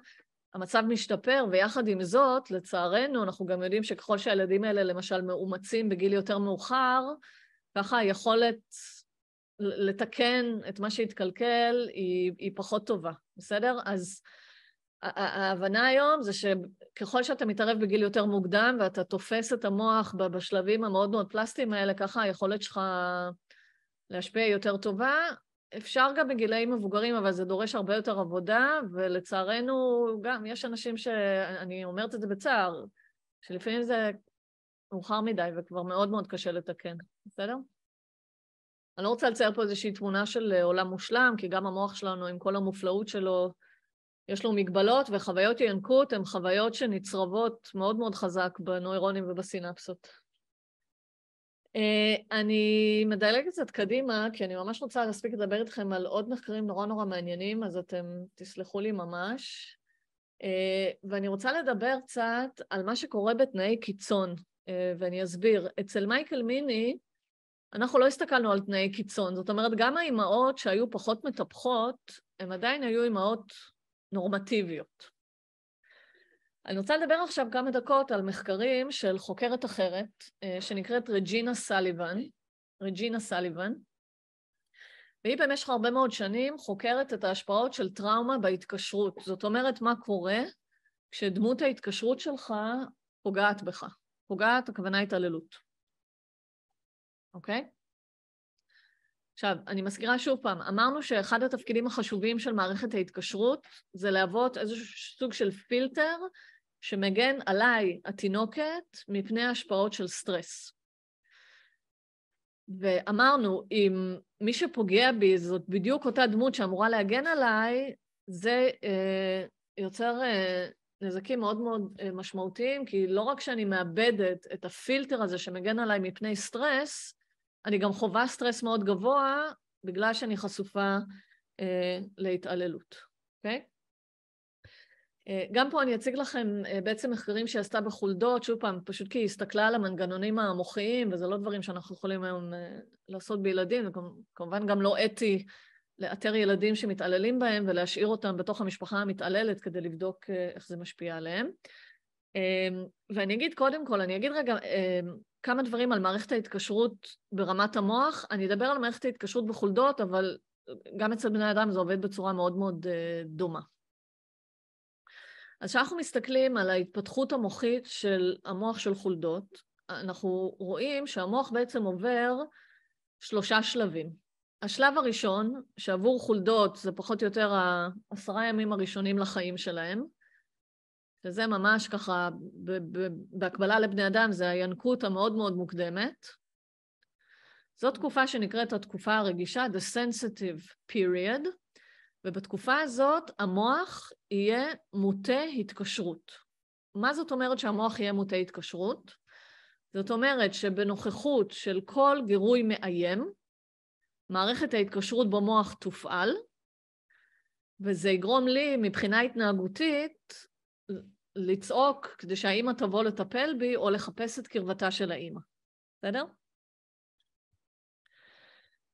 המצב משתפר, ויחד עם זאת, לצערנו, אנחנו גם יודעים שככל שהילדים האלה למשל מאומצים בגיל יותר מאוחר, ככה היכולת לתקן את מה שהתקלקל היא, היא פחות טובה, בסדר? אז ההבנה היום זה שככל שאתה מתערב בגיל יותר מוקדם ואתה תופס את המוח בשלבים המאוד מאוד פלסטיים האלה, ככה היכולת שלך להשפיע יותר טובה, אפשר גם בגילאים מבוגרים, אבל זה דורש הרבה יותר עבודה, ולצערנו גם יש אנשים שאני אומרת את זה בצער, שלפעמים זה מאוחר מדי וכבר מאוד מאוד קשה לתקן, בסדר? אני לא רוצה לצייר פה איזושהי תמונה של אה, עולם מושלם, כי גם המוח שלנו, עם כל המופלאות שלו, יש לו מגבלות, וחוויות ינקות הן חוויות שנצרבות מאוד מאוד חזק בנוירונים ובסינפסות. אה, אני מדלגת קצת קדימה, כי אני ממש רוצה להספיק לדבר איתכם על עוד מחקרים נורא נורא מעניינים, אז אתם תסלחו לי ממש. אה, ואני רוצה לדבר קצת על מה שקורה בתנאי קיצון, אה, ואני אסביר. אצל מייקל מיני, אנחנו לא הסתכלנו על תנאי קיצון. זאת אומרת, גם האימהות שהיו פחות מטפחות, הן עדיין היו אימהות נורמטיביות. אני רוצה לדבר עכשיו כמה דקות על מחקרים של חוקרת אחרת, אה, שנקראת רג'ינה סליבן. רג'ינה סליבן. והיא במשך הרבה מאוד שנים חוקרת את ההשפעות של טראומה בהתקשרות. זאת אומרת, מה קורה כשדמות ההתקשרות שלך פוגעת בך. פוגעת, הכוונה התעללות. אוקיי? עכשיו, אני מזכירה שוב פעם, אמרנו שאחד התפקידים החשובים של מערכת ההתקשרות זה להוות איזשהו סוג של פילטר שמגן עליי, התינוקת, מפני השפעות של סטרס. ואמרנו, אם מי שפוגע בי זאת בדיוק אותה דמות שאמורה להגן עליי, זה אה, יוצר אה, נזקים מאוד מאוד אה, משמעותיים, כי לא רק שאני מאבדת את הפילטר הזה שמגן עליי מפני סטרס, אני גם חווה סטרס מאוד גבוה בגלל שאני חשופה אה, להתעללות, אוקיי? Okay? אה, גם פה אני אציג לכם אה, בעצם מחקרים שהיא עשתה בחולדות, שוב פעם, פשוט כי היא הסתכלה על המנגנונים המוחיים, וזה לא דברים שאנחנו יכולים היום אה, לעשות בילדים, וכמובן גם לא אתי לאתר ילדים שמתעללים בהם ולהשאיר אותם בתוך המשפחה המתעללת כדי לבדוק איך זה משפיע עליהם. אמ, ואני אגיד קודם כל, אני אגיד רגע אמ, כמה דברים על מערכת ההתקשרות ברמת המוח. אני אדבר על מערכת ההתקשרות בחולדות, אבל גם אצל בני אדם זה עובד בצורה מאוד מאוד דומה. אז כשאנחנו מסתכלים על ההתפתחות המוחית של המוח של חולדות, אנחנו רואים שהמוח בעצם עובר שלושה שלבים. השלב הראשון, שעבור חולדות זה פחות או יותר העשרה ימים הראשונים לחיים שלהם, שזה ממש ככה, בהקבלה לבני אדם, זה הינקות המאוד מאוד מוקדמת. זו תקופה שנקראת התקופה הרגישה, The Sensitive Period, ובתקופה הזאת המוח יהיה מוטה התקשרות. מה זאת אומרת שהמוח יהיה מוטה התקשרות? זאת אומרת שבנוכחות של כל גירוי מאיים, מערכת ההתקשרות במוח תופעל, וזה יגרום לי מבחינה התנהגותית לצעוק כדי שהאימא תבוא לטפל בי או לחפש את קרבתה של האימא. בסדר?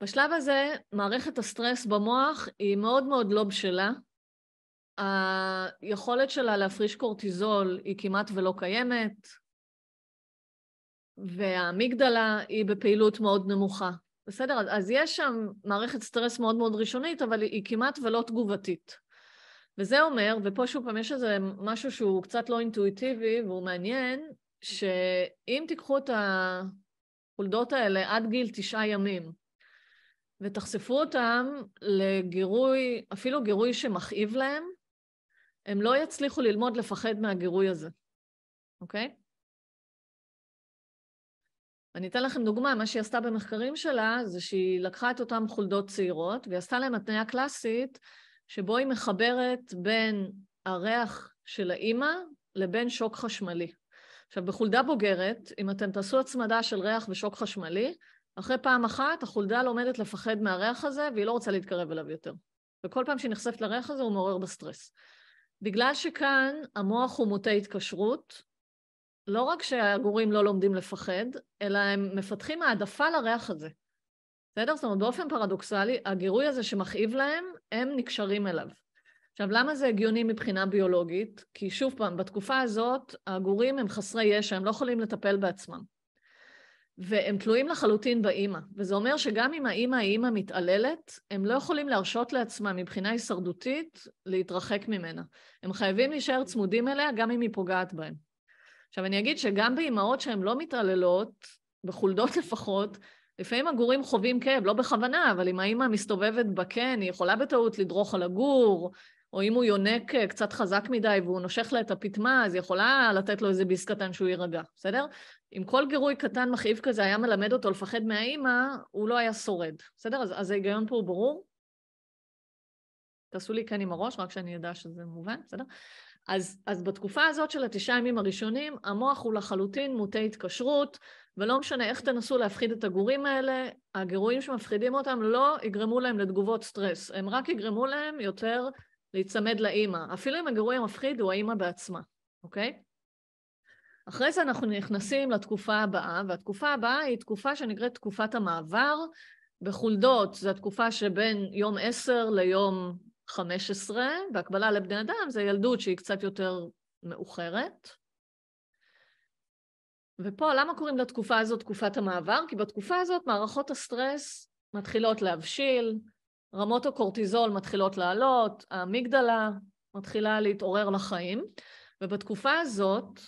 בשלב הזה, מערכת הסטרס במוח היא מאוד מאוד לא בשלה. היכולת שלה להפריש קורטיזול היא כמעט ולא קיימת, והאמיגדלה היא בפעילות מאוד נמוכה. בסדר? אז יש שם מערכת סטרס מאוד מאוד ראשונית, אבל היא כמעט ולא תגובתית. וזה אומר, ופה שוב פעם יש איזה משהו שהוא קצת לא אינטואיטיבי והוא מעניין, שאם תיקחו את החולדות האלה עד גיל תשעה ימים, ותחשפו אותם לגירוי, אפילו גירוי שמכאיב להם, הם לא יצליחו ללמוד לפחד מהגירוי הזה, אוקיי? אני אתן לכם דוגמה, מה שהיא עשתה במחקרים שלה זה שהיא לקחה את אותן חולדות צעירות והיא עשתה להן התניה קלאסית שבו היא מחברת בין הריח של האימא לבין שוק חשמלי. עכשיו, בחולדה בוגרת, אם אתם תעשו הצמדה של ריח ושוק חשמלי, אחרי פעם אחת, החולדה לומדת לפחד מהריח הזה, והיא לא רוצה להתקרב אליו יותר. וכל פעם שהיא נחשפת לריח הזה, הוא מעורר בסטרס. בגלל שכאן המוח הוא מוטה התקשרות, לא רק שהגורים לא לומדים לפחד, אלא הם מפתחים העדפה לריח הזה. בסדר? זאת אומרת, באופן פרדוקסלי, הגירוי הזה שמכאיב להם, הם נקשרים אליו. עכשיו, למה זה הגיוני מבחינה ביולוגית? כי שוב פעם, בתקופה הזאת, הגורים הם חסרי ישע, הם לא יכולים לטפל בעצמם. והם תלויים לחלוטין באימא. וזה אומר שגם אם האימא היא אימא מתעללת, הם לא יכולים להרשות לעצמם מבחינה הישרדותית להתרחק ממנה. הם חייבים להישאר צמודים אליה גם אם היא פוגעת בהם. עכשיו אני אגיד שגם באימהות שהן לא מתעללות, בחולדות *laughs* לפחות, לפעמים הגורים חווים כאב, לא בכוונה, אבל אם האימא מסתובבת בקן, היא יכולה בטעות לדרוך על הגור, או אם הוא יונק אה, קצת חזק מדי והוא נושך לה את הפטמה, אז היא יכולה לתת לו איזה ביס קטן שהוא יירגע, בסדר? אם כל גירוי קטן מכאיב כזה היה מלמד אותו לפחד מהאימא, הוא לא היה שורד, בסדר? אז, אז ההיגיון פה הוא ברור. תעשו לי כן עם הראש, רק שאני אדע שזה מובן, בסדר? אז, אז בתקופה הזאת של התשעה ימים הראשונים, המוח הוא לחלוטין מוטה התקשרות, ולא משנה איך תנסו להפחיד את הגורים האלה, הגירויים שמפחידים אותם לא יגרמו להם לתגובות סטרס, הם רק יגרמו להם יותר להיצמד לאימא. אפילו אם הגירוי המפחיד הוא האימא בעצמה, אוקיי? אחרי זה אנחנו נכנסים לתקופה הבאה, והתקופה הבאה היא תקופה שנקראת תקופת המעבר. בחולדות זו התקופה שבין יום 10 ליום 15, בהקבלה לבני אדם זה ילדות שהיא קצת יותר מאוחרת. ופה, למה קוראים לתקופה הזאת תקופת המעבר? כי בתקופה הזאת מערכות הסטרס מתחילות להבשיל, רמות הקורטיזול מתחילות לעלות, האמיגדלה מתחילה להתעורר לחיים, ובתקופה הזאת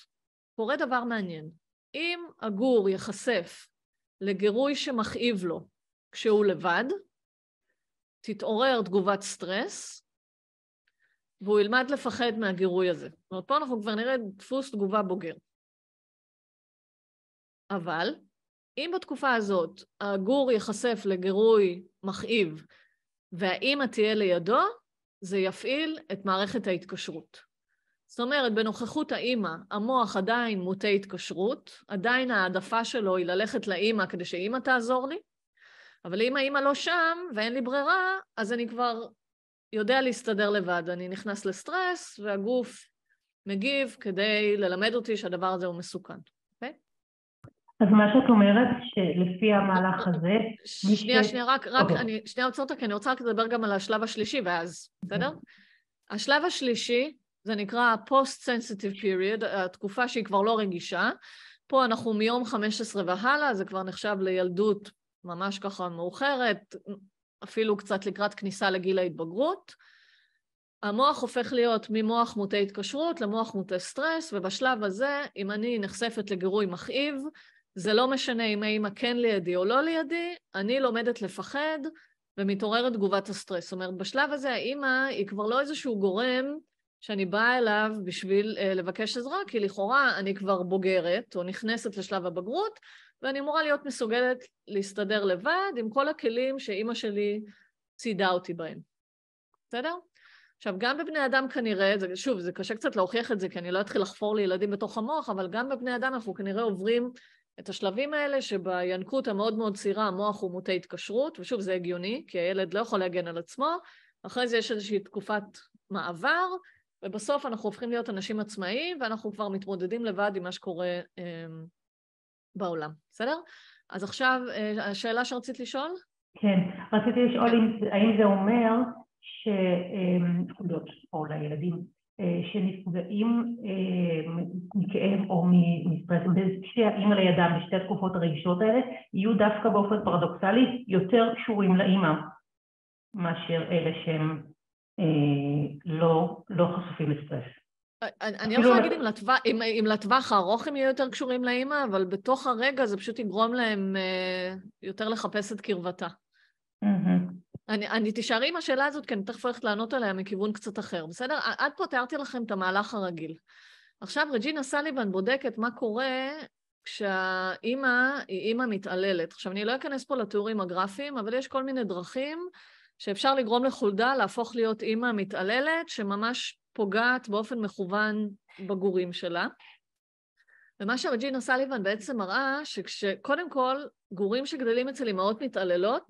קורה דבר מעניין. אם הגור ייחשף לגירוי שמכאיב לו כשהוא לבד, תתעורר תגובת סטרס, והוא ילמד לפחד מהגירוי הזה. זאת אומרת, פה אנחנו כבר נראה דפוס תגובה בוגר. אבל אם בתקופה הזאת הגור ייחשף לגירוי מכאיב והאימא תהיה לידו, זה יפעיל את מערכת ההתקשרות. זאת אומרת, בנוכחות האימא, המוח עדיין מוטה התקשרות, עדיין ההעדפה שלו היא ללכת לאימא כדי שאימא תעזור לי, אבל אם האימא לא שם ואין לי ברירה, אז אני כבר יודע להסתדר לבד. אני נכנס לסטרס והגוף מגיב כדי ללמד אותי שהדבר הזה הוא מסוכן. אז מה שאת אומרת, שלפי המהלך הזה... שנייה, שנייה, רק, רק, אוקיי. אני, שנייה עוצר אותה, כי אני רוצה רק לדבר גם על השלב השלישי, ואז, בסדר? השלב השלישי, זה נקרא ה post-sensitive period, התקופה שהיא כבר לא רגישה. פה אנחנו מיום 15 והלאה, זה כבר נחשב לילדות ממש ככה מאוחרת, אפילו קצת לקראת כניסה לגיל ההתבגרות. המוח הופך להיות ממוח מוטה התקשרות למוח מוטה סטרס, ובשלב הזה, אם אני נחשפת לגירוי מכאיב, זה לא משנה אם האמא כן לידי או לא לידי, אני לומדת לפחד ומתעוררת תגובת הסטרס. זאת אומרת, בשלב הזה האמא היא כבר לא איזשהו גורם שאני באה אליו בשביל אה, לבקש עזרה, כי לכאורה אני כבר בוגרת או נכנסת לשלב הבגרות, ואני אמורה להיות מסוגלת להסתדר לבד עם כל הכלים שאימא שלי צידה אותי בהם. בסדר? עכשיו, גם בבני אדם כנראה, זה, שוב, זה קשה קצת להוכיח את זה, כי אני לא אתחיל לחפור לילדים בתוך המוח, אבל גם בבני אדם אנחנו כנראה עוברים את השלבים האלה שבינקות המאוד מאוד צעירה המוח הוא מוטה התקשרות, ושוב זה הגיוני, כי הילד לא יכול להגן על עצמו, אחרי זה יש איזושהי תקופת מעבר, ובסוף אנחנו הופכים להיות אנשים עצמאיים, ואנחנו כבר מתמודדים לבד עם מה שקורה אה, בעולם, בסדר? אז עכשיו, אה, השאלה שרצית לשאול? כן, רציתי לשאול כן. אם, האם זה אומר ש... אה, או לילדים, אה, שנפגעים אה, מכאב או מסטרס, כשהאימא לידם בשתי התקופות הרגישות האלה, יהיו דווקא באופן פרדוקסלי יותר קשורים לאימא מאשר אלה שהם אה, לא, לא, חשופים לסטרס. אני יכולה לא- להגיד אם לטווח, אם לטווח הארוך הם יהיו יותר קשורים לאימא, אבל בתוך הרגע זה פשוט יגרום להם יותר לחפש את קרבתה. Mm-hmm. אני, אני תישארי עם השאלה הזאת, כי אני תכף הולכת לענות עליה מכיוון קצת אחר, בסדר? עד פה תיארתי לכם את המהלך הרגיל. עכשיו רג'ינה סליבן בודקת מה קורה כשהאימא היא אימא מתעללת. עכשיו, אני לא אכנס פה לתיאורים הגרפיים, אבל יש כל מיני דרכים שאפשר לגרום לחולדה להפוך להיות אימא מתעללת, שממש פוגעת באופן מכוון בגורים שלה. ומה שרג'ינה סליבן בעצם מראה, שקודם כל, גורים שגדלים אצל אימהות מתעללות,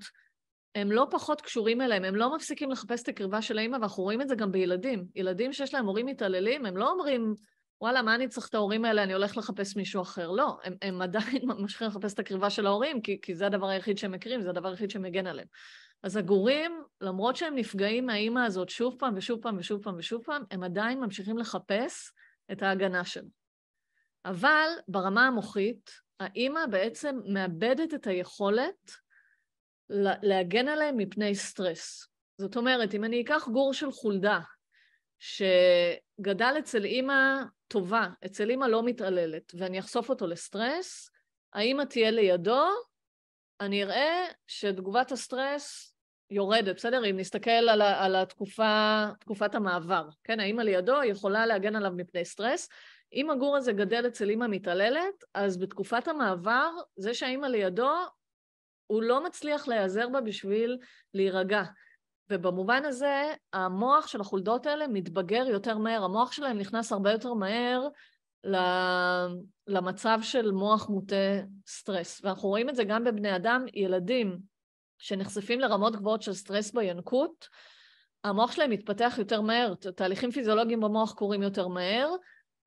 הם לא פחות קשורים אליהם, הם לא מפסיקים לחפש את הקרבה של האימא, ואנחנו רואים את זה גם בילדים. ילדים שיש להם הורים מתעללים, הם לא אומרים, וואלה, מה אני צריך את ההורים האלה, אני הולך לחפש מישהו אחר. לא, הם, הם עדיין *laughs* ממשיכים לחפש את הקרבה של ההורים, כי, כי זה הדבר היחיד שהם מכירים, זה הדבר היחיד שמגן עליהם. אז הגורים, למרות שהם נפגעים מהאימא הזאת שוב פעם ושוב פעם ושוב פעם ושוב פעם, הם עדיין ממשיכים לחפש את ההגנה שלה. אבל ברמה המוחית, האימא בעצם מאבדת את היכולת להגן עליהם מפני סטרס. זאת אומרת, אם אני אקח גור של חולדה, שגדל אצל אימא טובה, אצל אימא לא מתעללת, ואני אחשוף אותו לסטרס, האימא תהיה לידו, אני אראה שתגובת הסטרס יורדת, בסדר? אם נסתכל על, ה- על התקופה, תקופת המעבר, כן? האימא לידו יכולה להגן עליו מפני סטרס. אם הגור הזה גדל אצל אימא מתעללת, אז בתקופת המעבר, זה שהאימא לידו, הוא לא מצליח להיעזר בה בשביל להירגע. ובמובן הזה, המוח של החולדות האלה מתבגר יותר מהר. המוח שלהם נכנס הרבה יותר מהר למצב של מוח מוטה סטרס. ואנחנו רואים את זה גם בבני אדם, ילדים שנחשפים לרמות גבוהות של סטרס בינקות, המוח שלהם מתפתח יותר מהר, תהליכים פיזיולוגיים במוח קורים יותר מהר,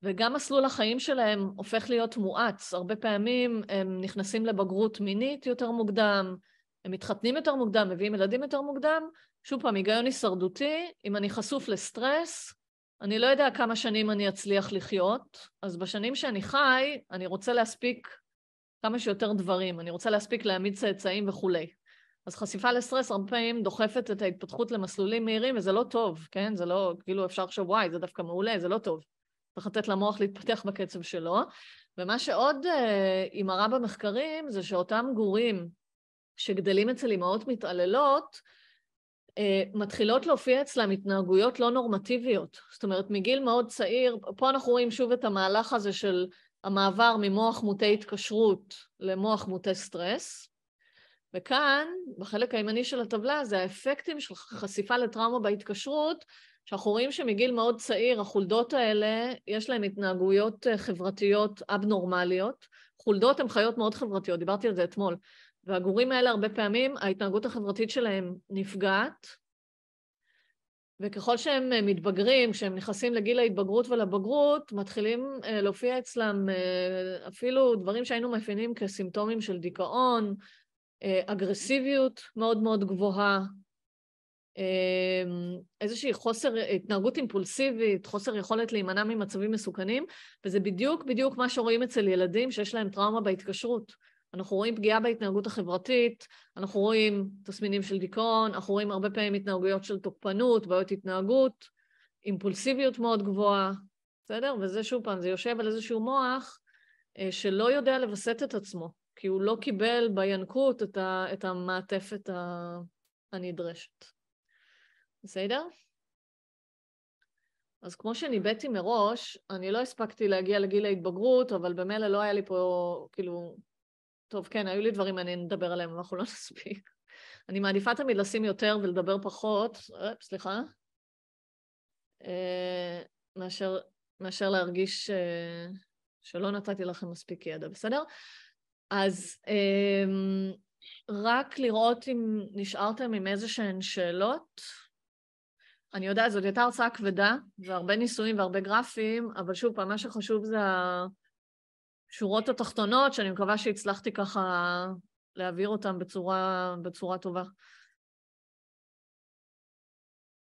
וגם מסלול החיים שלהם הופך להיות מואץ. הרבה פעמים הם נכנסים לבגרות מינית יותר מוקדם, הם מתחתנים יותר מוקדם, מביאים ילדים יותר מוקדם. שוב פעם, היגיון הישרדותי, אם אני חשוף לסטרס, אני לא יודע כמה שנים אני אצליח לחיות, אז בשנים שאני חי, אני רוצה להספיק כמה שיותר דברים, אני רוצה להספיק להעמיד צאצאים וכולי. אז חשיפה לסטרס הרבה פעמים דוחפת את ההתפתחות למסלולים מהירים, וזה לא טוב, כן? זה לא, כאילו אפשר לחשוב, וואי, זה דווקא מעולה, זה לא טוב. צריך לתת למוח להתפתח בקצב שלו. ומה שעוד היא אה, מראה במחקרים זה שאותם גורים שגדלים אצל אימהות מתעללות, אה, מתחילות להופיע אצלם התנהגויות לא נורמטיביות. זאת אומרת, מגיל מאוד צעיר, פה אנחנו רואים שוב את המהלך הזה של המעבר ממוח מוטה התקשרות למוח מוטה סטרס, וכאן, בחלק הימני של הטבלה, זה האפקטים של חשיפה לטראומה בהתקשרות, שאנחנו רואים שמגיל מאוד צעיר החולדות האלה, יש להן התנהגויות אה, חברתיות אבנורמליות. חולדות הן חיות מאוד חברתיות, דיברתי על זה אתמול. והגורים האלה הרבה פעמים, ההתנהגות החברתית שלהם נפגעת, וככל שהם אה, מתבגרים, כשהם נכנסים לגיל ההתבגרות ולבגרות, מתחילים אה, להופיע אצלם אפילו דברים שהיינו מאפיינים כסימפטומים של דיכאון, אגרסיביות מאוד מאוד גבוהה, אמ, איזושהי חוסר התנהגות אימפולסיבית, חוסר יכולת להימנע ממצבים מסוכנים, וזה בדיוק בדיוק מה שרואים אצל ילדים שיש להם טראומה בהתקשרות. אנחנו רואים פגיעה בהתנהגות החברתית, אנחנו רואים תסמינים של דיכאון, אנחנו רואים הרבה פעמים התנהגויות של תוקפנות, בעיות התנהגות, אימפולסיביות מאוד גבוהה, בסדר? וזה שוב פעם, זה יושב על איזשהו מוח אה, שלא יודע לווסת את עצמו, כי הוא לא קיבל בינקות את, ה, את המעטפת הנדרשת. בסדר? אז כמו שניבאתי מראש, אני לא הספקתי להגיע לגיל ההתבגרות, אבל במילא לא היה לי פה, כאילו... טוב, כן, היו לי דברים מעניינים לדבר עליהם, אבל אנחנו לא נספיק. אני מעדיפה תמיד לשים יותר ולדבר פחות, אופ, סליחה, אה, מאשר, מאשר להרגיש אה, שלא נתתי לכם מספיק ידע, בסדר? אז אה, רק לראות אם נשארתם עם איזה שהן שאלות. אני יודעת, זאת הייתה הרצאה כבדה, והרבה ניסויים והרבה גרפים, אבל שוב פעם, מה שחשוב זה השורות התחתונות, שאני מקווה שהצלחתי ככה להעביר אותן בצורה, בצורה טובה.